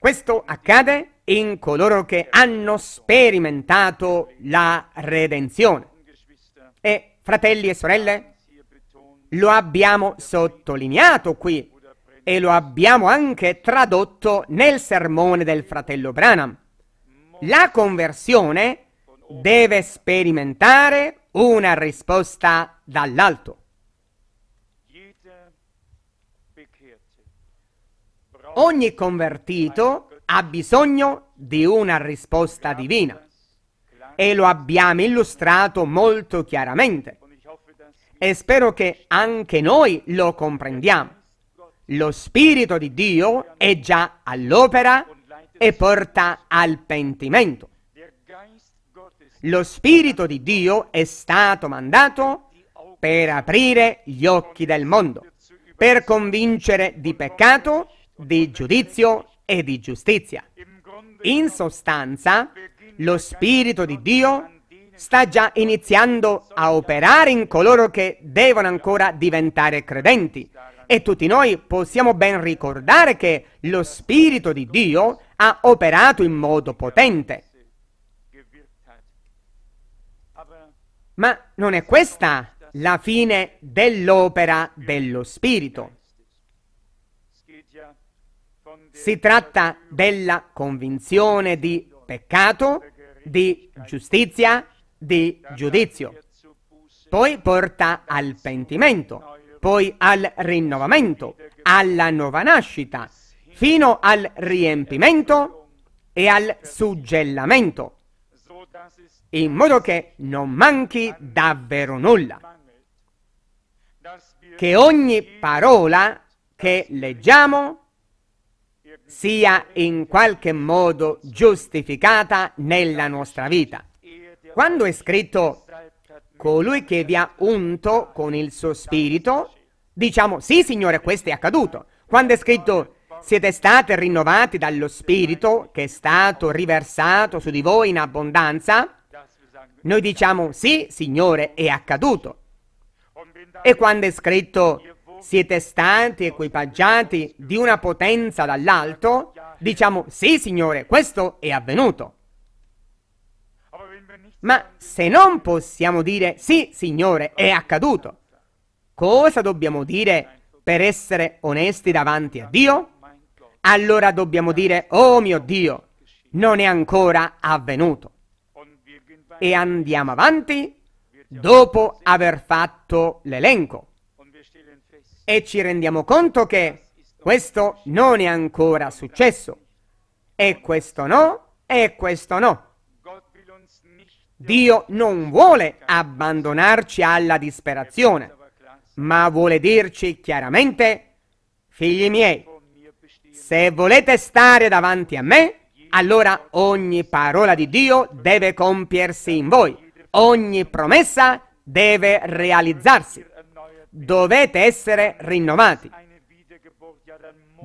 Questo accade in coloro che hanno sperimentato la redenzione. E fratelli e sorelle, lo abbiamo sottolineato qui e lo abbiamo anche tradotto nel sermone del fratello Branham. La conversione deve sperimentare una risposta dall'alto. Ogni convertito ha bisogno di una risposta divina e lo abbiamo illustrato molto chiaramente e spero che anche noi lo comprendiamo. Lo Spirito di Dio è già all'opera e porta al pentimento. Lo Spirito di Dio è stato mandato per aprire gli occhi del mondo, per convincere di peccato di giudizio e di giustizia. In sostanza, lo Spirito di Dio sta già iniziando a operare in coloro che devono ancora diventare credenti. E tutti noi possiamo ben ricordare che lo Spirito di Dio ha operato in modo potente. Ma non è questa la fine dell'opera dello Spirito. Si tratta della convinzione di peccato, di giustizia, di giudizio. Poi porta al pentimento, poi al rinnovamento, alla nuova nascita, fino al riempimento e al suggellamento, in modo che non manchi davvero nulla. Che ogni parola che leggiamo sia in qualche modo giustificata nella nostra vita. Quando è scritto colui che vi ha unto con il suo spirito, diciamo sì Signore questo è accaduto. Quando è scritto siete stati rinnovati dallo spirito che è stato riversato su di voi in abbondanza, noi diciamo sì Signore è accaduto. E quando è scritto siete stati equipaggiati di una potenza dall'alto, diciamo sì Signore, questo è avvenuto. Ma se non possiamo dire sì Signore, è accaduto, cosa dobbiamo dire per essere onesti davanti a Dio? Allora dobbiamo dire, oh mio Dio, non è ancora avvenuto. E andiamo avanti dopo aver fatto l'elenco e ci rendiamo conto che questo non è ancora successo. E questo no, e questo no. Dio non vuole abbandonarci alla disperazione, ma vuole dirci chiaramente, figli miei, se volete stare davanti a me, allora ogni parola di Dio deve compiersi in voi, ogni promessa deve realizzarsi dovete essere rinnovati.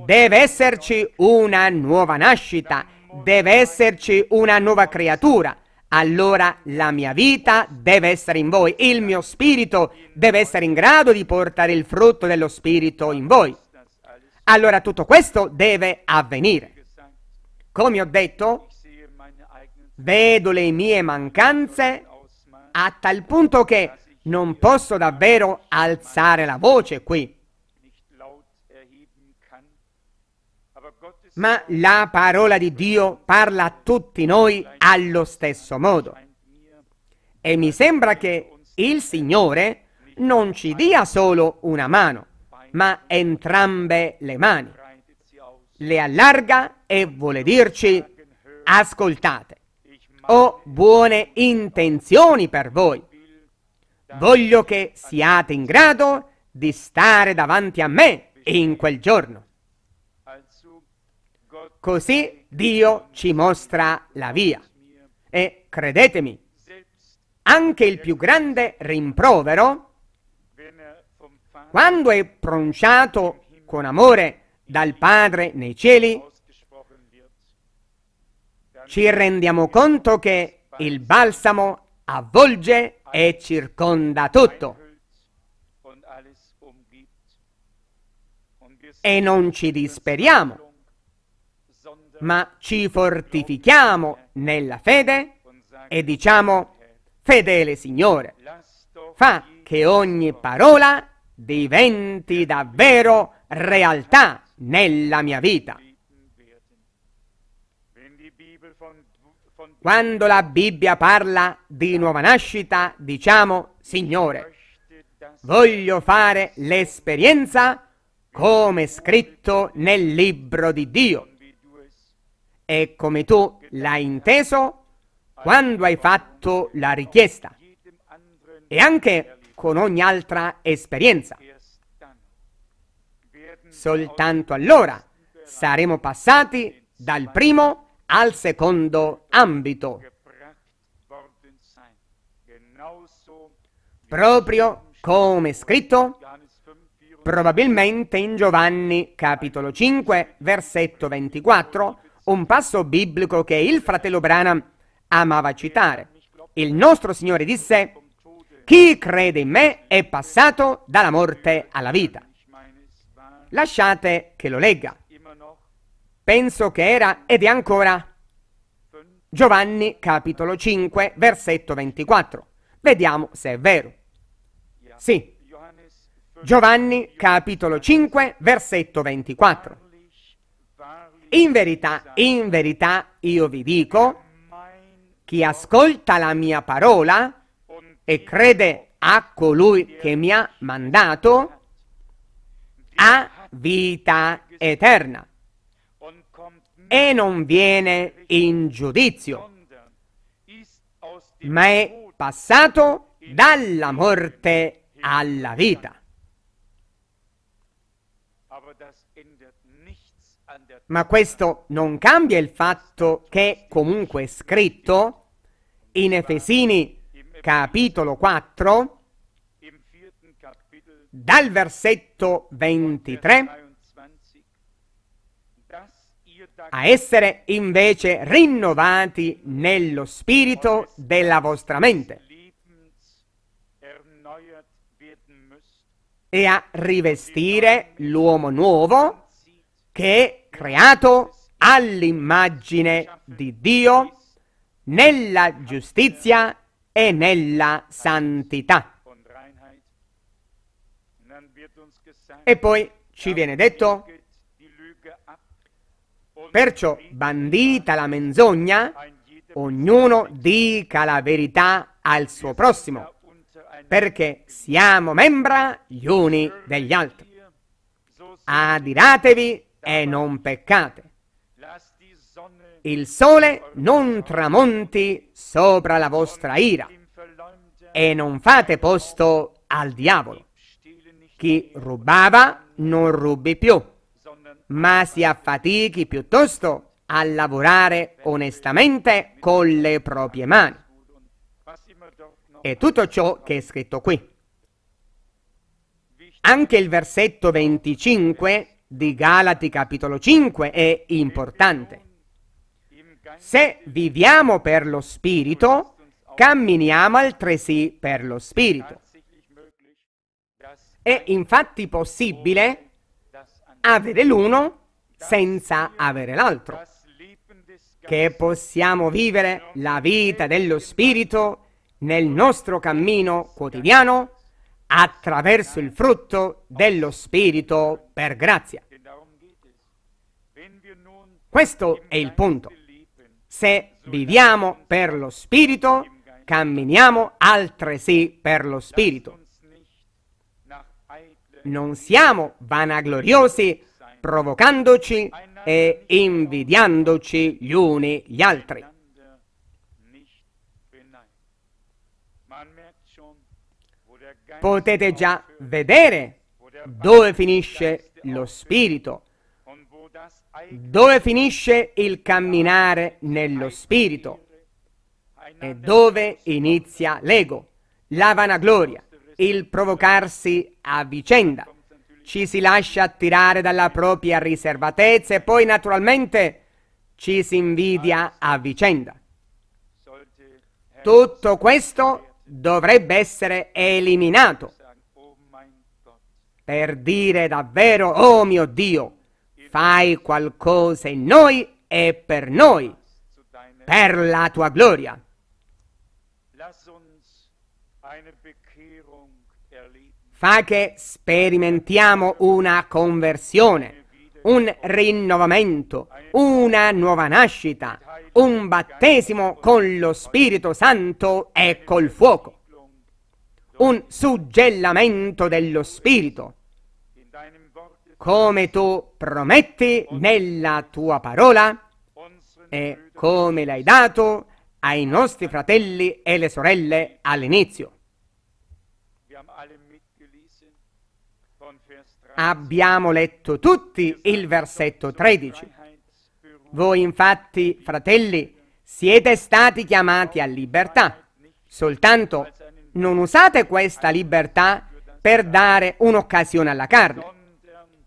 Deve esserci una nuova nascita, deve esserci una nuova creatura. Allora la mia vita deve essere in voi, il mio spirito deve essere in grado di portare il frutto dello spirito in voi. Allora tutto questo deve avvenire. Come ho detto, vedo le mie mancanze a tal punto che non posso davvero alzare la voce qui. Ma la parola di Dio parla a tutti noi allo stesso modo. E mi sembra che il Signore non ci dia solo una mano, ma entrambe le mani. Le allarga e vuole dirci ascoltate. Ho buone intenzioni per voi Voglio che siate in grado di stare davanti a me in quel giorno. Così Dio ci mostra la via. E credetemi, anche il più grande rimprovero, quando è pronunciato con amore dal Padre nei cieli, ci rendiamo conto che il balsamo avvolge e circonda tutto. E non ci disperiamo, ma ci fortifichiamo nella fede e diciamo, fedele Signore, fa che ogni parola diventi davvero realtà nella mia vita. Quando la Bibbia parla di nuova nascita, diciamo, Signore, voglio fare l'esperienza come scritto nel libro di Dio. E come tu l'hai inteso quando hai fatto la richiesta. E anche con ogni altra esperienza. Soltanto allora saremo passati dal primo al secondo ambito, proprio come scritto probabilmente in Giovanni capitolo 5 versetto 24, un passo biblico che il fratello Branham amava citare. Il nostro Signore disse, chi crede in me è passato dalla morte alla vita. Lasciate che lo legga penso che era ed è ancora Giovanni capitolo 5 versetto 24. Vediamo se è vero. Sì. Giovanni capitolo 5 versetto 24. In verità, in verità io vi dico, chi ascolta la mia parola e crede a colui che mi ha mandato, ha vita eterna e non viene in giudizio, ma è passato dalla morte alla vita. Ma questo non cambia il fatto che comunque è scritto in Efesini capitolo 4, dal versetto 23 a essere invece rinnovati nello spirito della vostra mente e a rivestire l'uomo nuovo che è creato all'immagine di Dio nella giustizia e nella santità. E poi ci viene detto Perciò, bandita la menzogna, ognuno dica la verità al suo prossimo, perché siamo membra gli uni degli altri. Adiratevi e non peccate. Il sole non tramonti sopra la vostra ira e non fate posto al diavolo. Chi rubava non rubi più ma si affatichi piuttosto a lavorare onestamente con le proprie mani. È tutto ciò che è scritto qui. Anche il versetto 25 di Galati capitolo 5 è importante. Se viviamo per lo Spirito, camminiamo altresì per lo Spirito. È infatti possibile avere l'uno senza avere l'altro, che possiamo vivere la vita dello Spirito nel nostro cammino quotidiano attraverso il frutto dello Spirito per grazia. Questo è il punto. Se viviamo per lo Spirito, camminiamo altresì per lo Spirito non siamo vanagloriosi provocandoci e invidiandoci gli uni gli altri. Potete già vedere dove finisce lo spirito, dove finisce il camminare nello spirito e dove inizia l'ego, la vanagloria, il provocarsi a vicenda. Ci si lascia attirare dalla propria riservatezza e poi naturalmente ci si invidia a vicenda. Tutto questo dovrebbe essere eliminato per dire davvero, oh mio Dio, fai qualcosa in noi e per noi, per la tua gloria. fa che sperimentiamo una conversione, un rinnovamento, una nuova nascita, un battesimo con lo Spirito Santo e col fuoco, un suggellamento dello Spirito, come tu prometti nella tua parola e come l'hai dato ai nostri fratelli e le sorelle all'inizio. Abbiamo letto tutti il versetto 13. Voi infatti, fratelli, siete stati chiamati a libertà. Soltanto non usate questa libertà per dare un'occasione alla carne,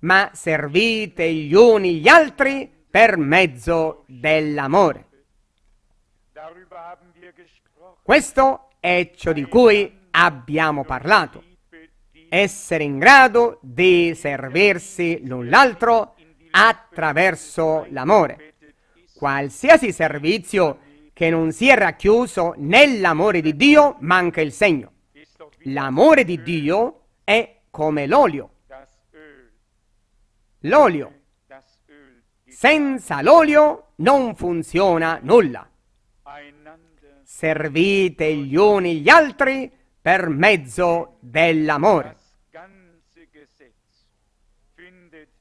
ma servite gli uni gli altri per mezzo dell'amore. Questo è ciò di cui abbiamo parlato essere in grado di servirsi l'un l'altro attraverso l'amore. Qualsiasi servizio che non sia racchiuso nell'amore di Dio manca il segno. L'amore di Dio è come l'olio. L'olio. Senza l'olio non funziona nulla. Servite gli uni gli altri per mezzo dell'amore.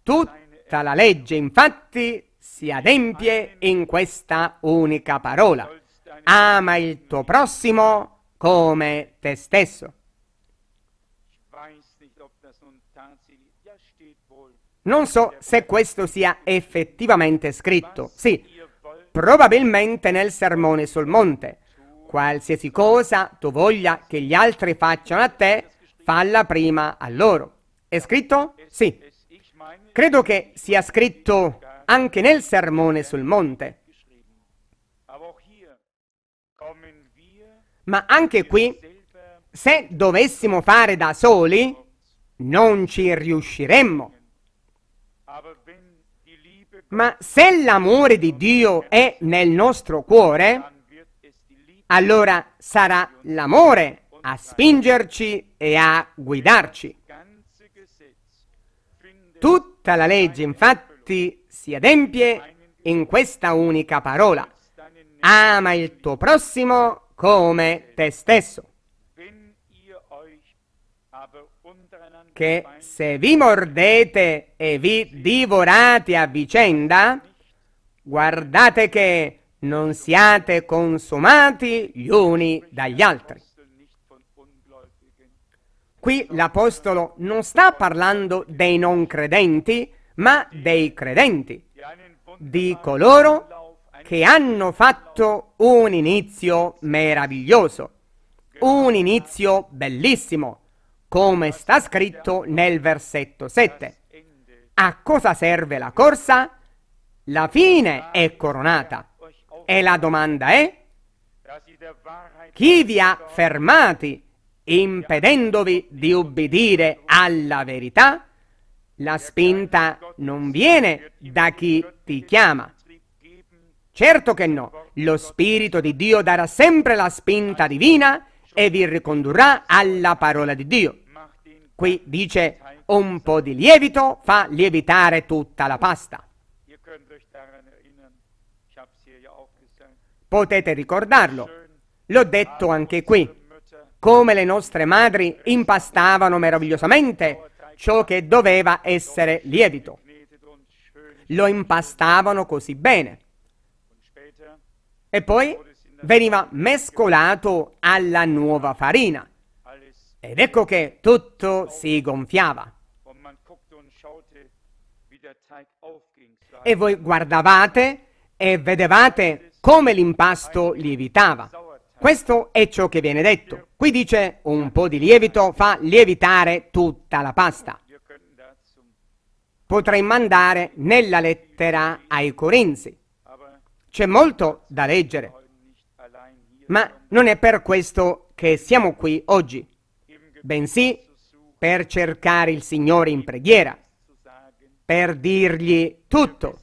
Tutta la legge, infatti, si adempie in questa unica parola. Ama il tuo prossimo come te stesso. Non so se questo sia effettivamente scritto. Sì, probabilmente nel Sermone sul Monte. Qualsiasi cosa tu voglia che gli altri facciano a te, falla prima a loro. È scritto? Sì. Credo che sia scritto anche nel sermone sul monte. Ma anche qui, se dovessimo fare da soli, non ci riusciremmo. Ma se l'amore di Dio è nel nostro cuore, allora sarà l'amore a spingerci e a guidarci. Tutta la legge infatti si adempie in questa unica parola. Ama il tuo prossimo come te stesso. Che se vi mordete e vi divorate a vicenda, guardate che non siate consumati gli uni dagli altri. Qui l'Apostolo non sta parlando dei non credenti, ma dei credenti, di coloro che hanno fatto un inizio meraviglioso, un inizio bellissimo, come sta scritto nel versetto 7. A cosa serve la corsa? La fine è coronata. E la domanda è? Eh? Chi vi ha fermati impedendovi di ubbidire alla verità? La spinta non viene da chi ti chiama. Certo che no, lo Spirito di Dio darà sempre la spinta divina e vi ricondurrà alla parola di Dio. Qui dice un po' di lievito fa lievitare tutta la pasta. Potete ricordarlo. L'ho detto anche qui. Come le nostre madri impastavano meravigliosamente ciò che doveva essere lievito. Lo impastavano così bene. E poi veniva mescolato alla nuova farina. Ed ecco che tutto si gonfiava. E voi guardavate e vedevate come l'impasto lievitava. Questo è ciò che viene detto. Qui dice un po' di lievito fa lievitare tutta la pasta. Potrei mandare nella lettera ai Corinzi. C'è molto da leggere, ma non è per questo che siamo qui oggi, bensì per cercare il Signore in preghiera, per dirgli tutto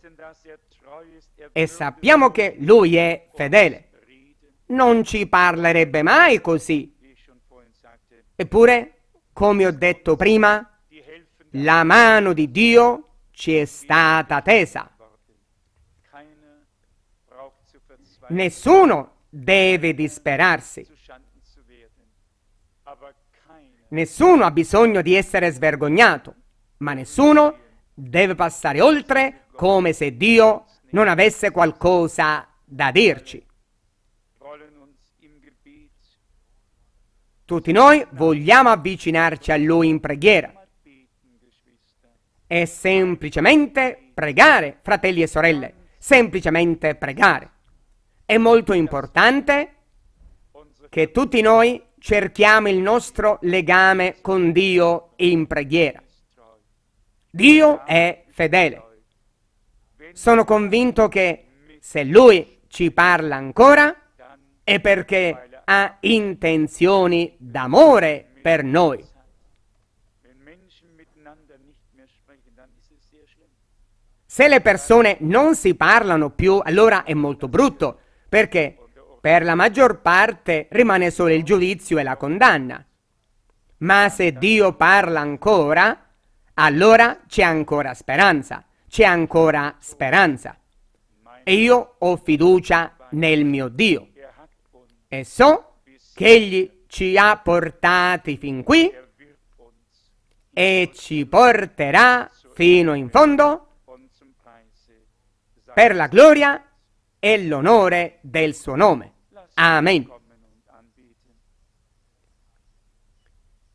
e sappiamo che lui è fedele. Non ci parlerebbe mai così. Eppure, come ho detto prima, la mano di Dio ci è stata tesa. Nessuno deve disperarsi. Nessuno ha bisogno di essere svergognato, ma nessuno deve passare oltre come se Dio non avesse qualcosa da dirci. Tutti noi vogliamo avvicinarci a Lui in preghiera e semplicemente pregare, fratelli e sorelle, semplicemente pregare. È molto importante che tutti noi cerchiamo il nostro legame con Dio in preghiera. Dio è fedele. Sono convinto che se lui ci parla ancora è perché ha intenzioni d'amore per noi. Se le persone non si parlano più, allora è molto brutto, perché per la maggior parte rimane solo il giudizio e la condanna. Ma se Dio parla ancora, allora c'è ancora speranza c'è ancora speranza. E io ho fiducia nel mio Dio e so che Egli ci ha portati fin qui e ci porterà fino in fondo per la gloria e l'onore del suo nome. Amen.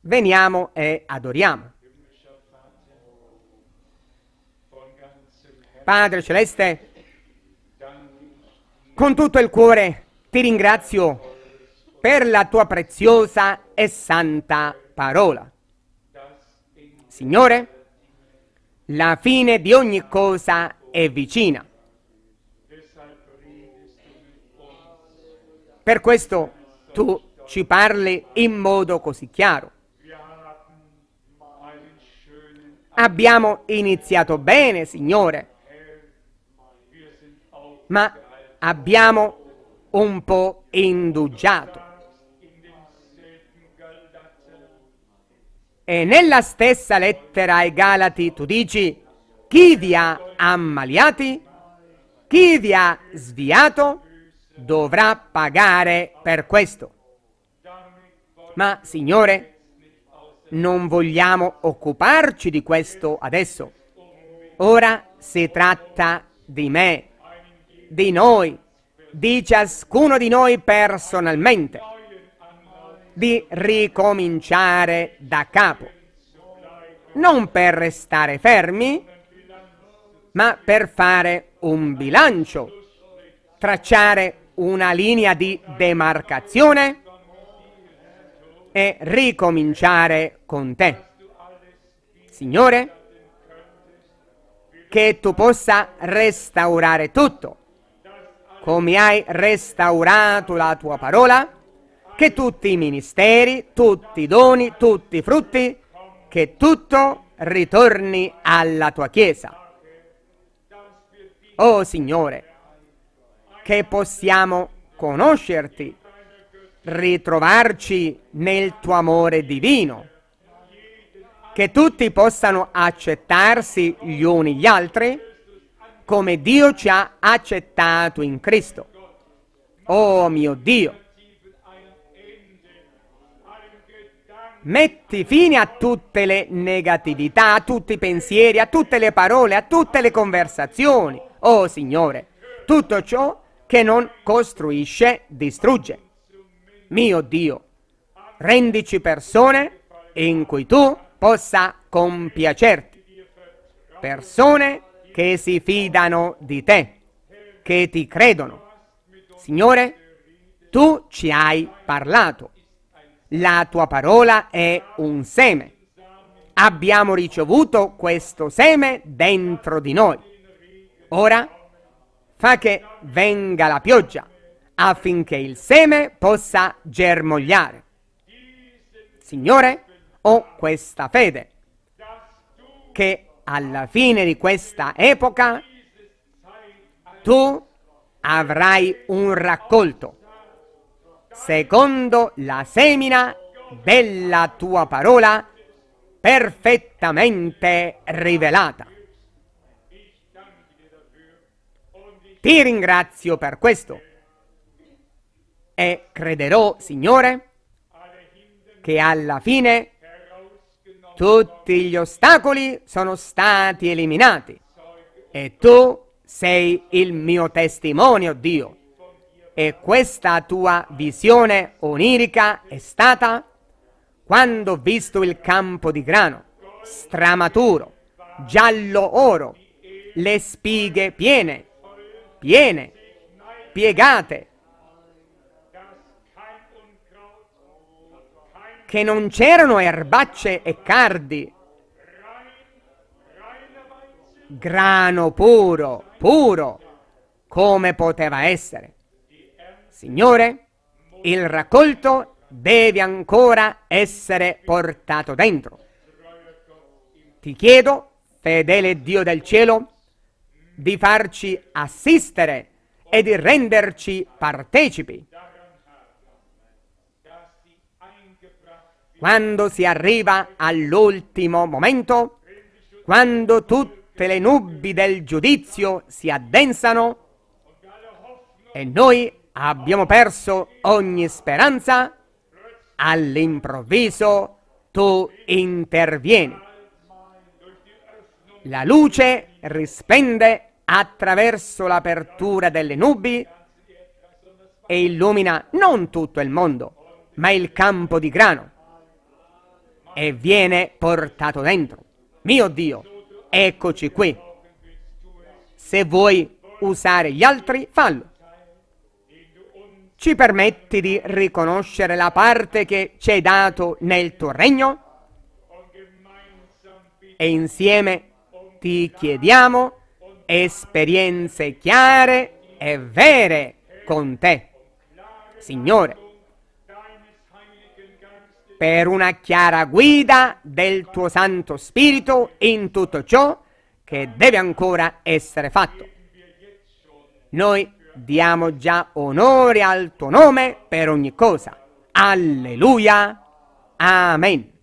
Veniamo e adoriamo. Padre Celeste, con tutto il cuore ti ringrazio per la tua preziosa e santa parola. Signore, la fine di ogni cosa è vicina. Per questo tu ci parli in modo così chiaro. Abbiamo iniziato bene, Signore, ma abbiamo un po' indugiato. E nella stessa lettera ai Galati tu dici, chi vi ha ammaliati, chi vi ha sviato, dovrà pagare per questo. Ma, Signore, non vogliamo occuparci di questo adesso. Ora si tratta di me, di noi, di ciascuno di noi personalmente, di ricominciare da capo. Non per restare fermi, ma per fare un bilancio, tracciare una linea di demarcazione e ricominciare con te. Signore, che tu possa restaurare tutto come hai restaurato la tua parola, che tutti i ministeri, tutti i doni, tutti i frutti, che tutto ritorni alla tua Chiesa. Oh Signore, che possiamo conoscerti, ritrovarci nel tuo amore divino, che tutti possano accettarsi gli uni gli altri, come Dio ci ha accettato in Cristo. Oh mio Dio, metti fine a tutte le negatività, a tutti i pensieri, a tutte le parole, a tutte le conversazioni. Oh Signore, tutto ciò che non costruisce distrugge. Mio Dio, rendici persone in cui tu possa compiacerti, persone che si fidano di te, che ti credono. Signore, tu ci hai parlato. La tua parola è un seme. Abbiamo ricevuto questo seme dentro di noi. Ora fa che venga la pioggia affinché il seme possa germogliare. Signore, ho questa fede che alla fine di questa epoca tu avrai un raccolto secondo la semina della tua parola perfettamente rivelata. Ti ringrazio per questo e crederò, Signore, che alla fine tutti gli ostacoli sono stati eliminati e tu sei il mio testimone, Dio. E questa tua visione onirica è stata quando ho visto il campo di grano, stramaturo, giallo oro, le spighe piene, piene, piegate, che non c'erano erbacce e cardi. Grano puro, puro, come poteva essere. Signore, il raccolto deve ancora essere portato dentro. Ti chiedo, fedele Dio del cielo, di farci assistere e di renderci partecipi quando si arriva all'ultimo momento, quando tutte le nubi del giudizio si addensano e noi abbiamo perso ogni speranza, all'improvviso tu intervieni. La luce risplende attraverso l'apertura delle nubi e illumina non tutto il mondo, ma il campo di grano e viene portato dentro. Mio Dio, eccoci qui. Se vuoi usare gli altri, fallo. Ci permetti di riconoscere la parte che ci hai dato nel tuo regno? E insieme ti chiediamo esperienze chiare e vere con te. Signore, per una chiara guida del tuo Santo Spirito in tutto ciò che deve ancora essere fatto. Noi diamo già onore al tuo nome per ogni cosa. Alleluia. Amen.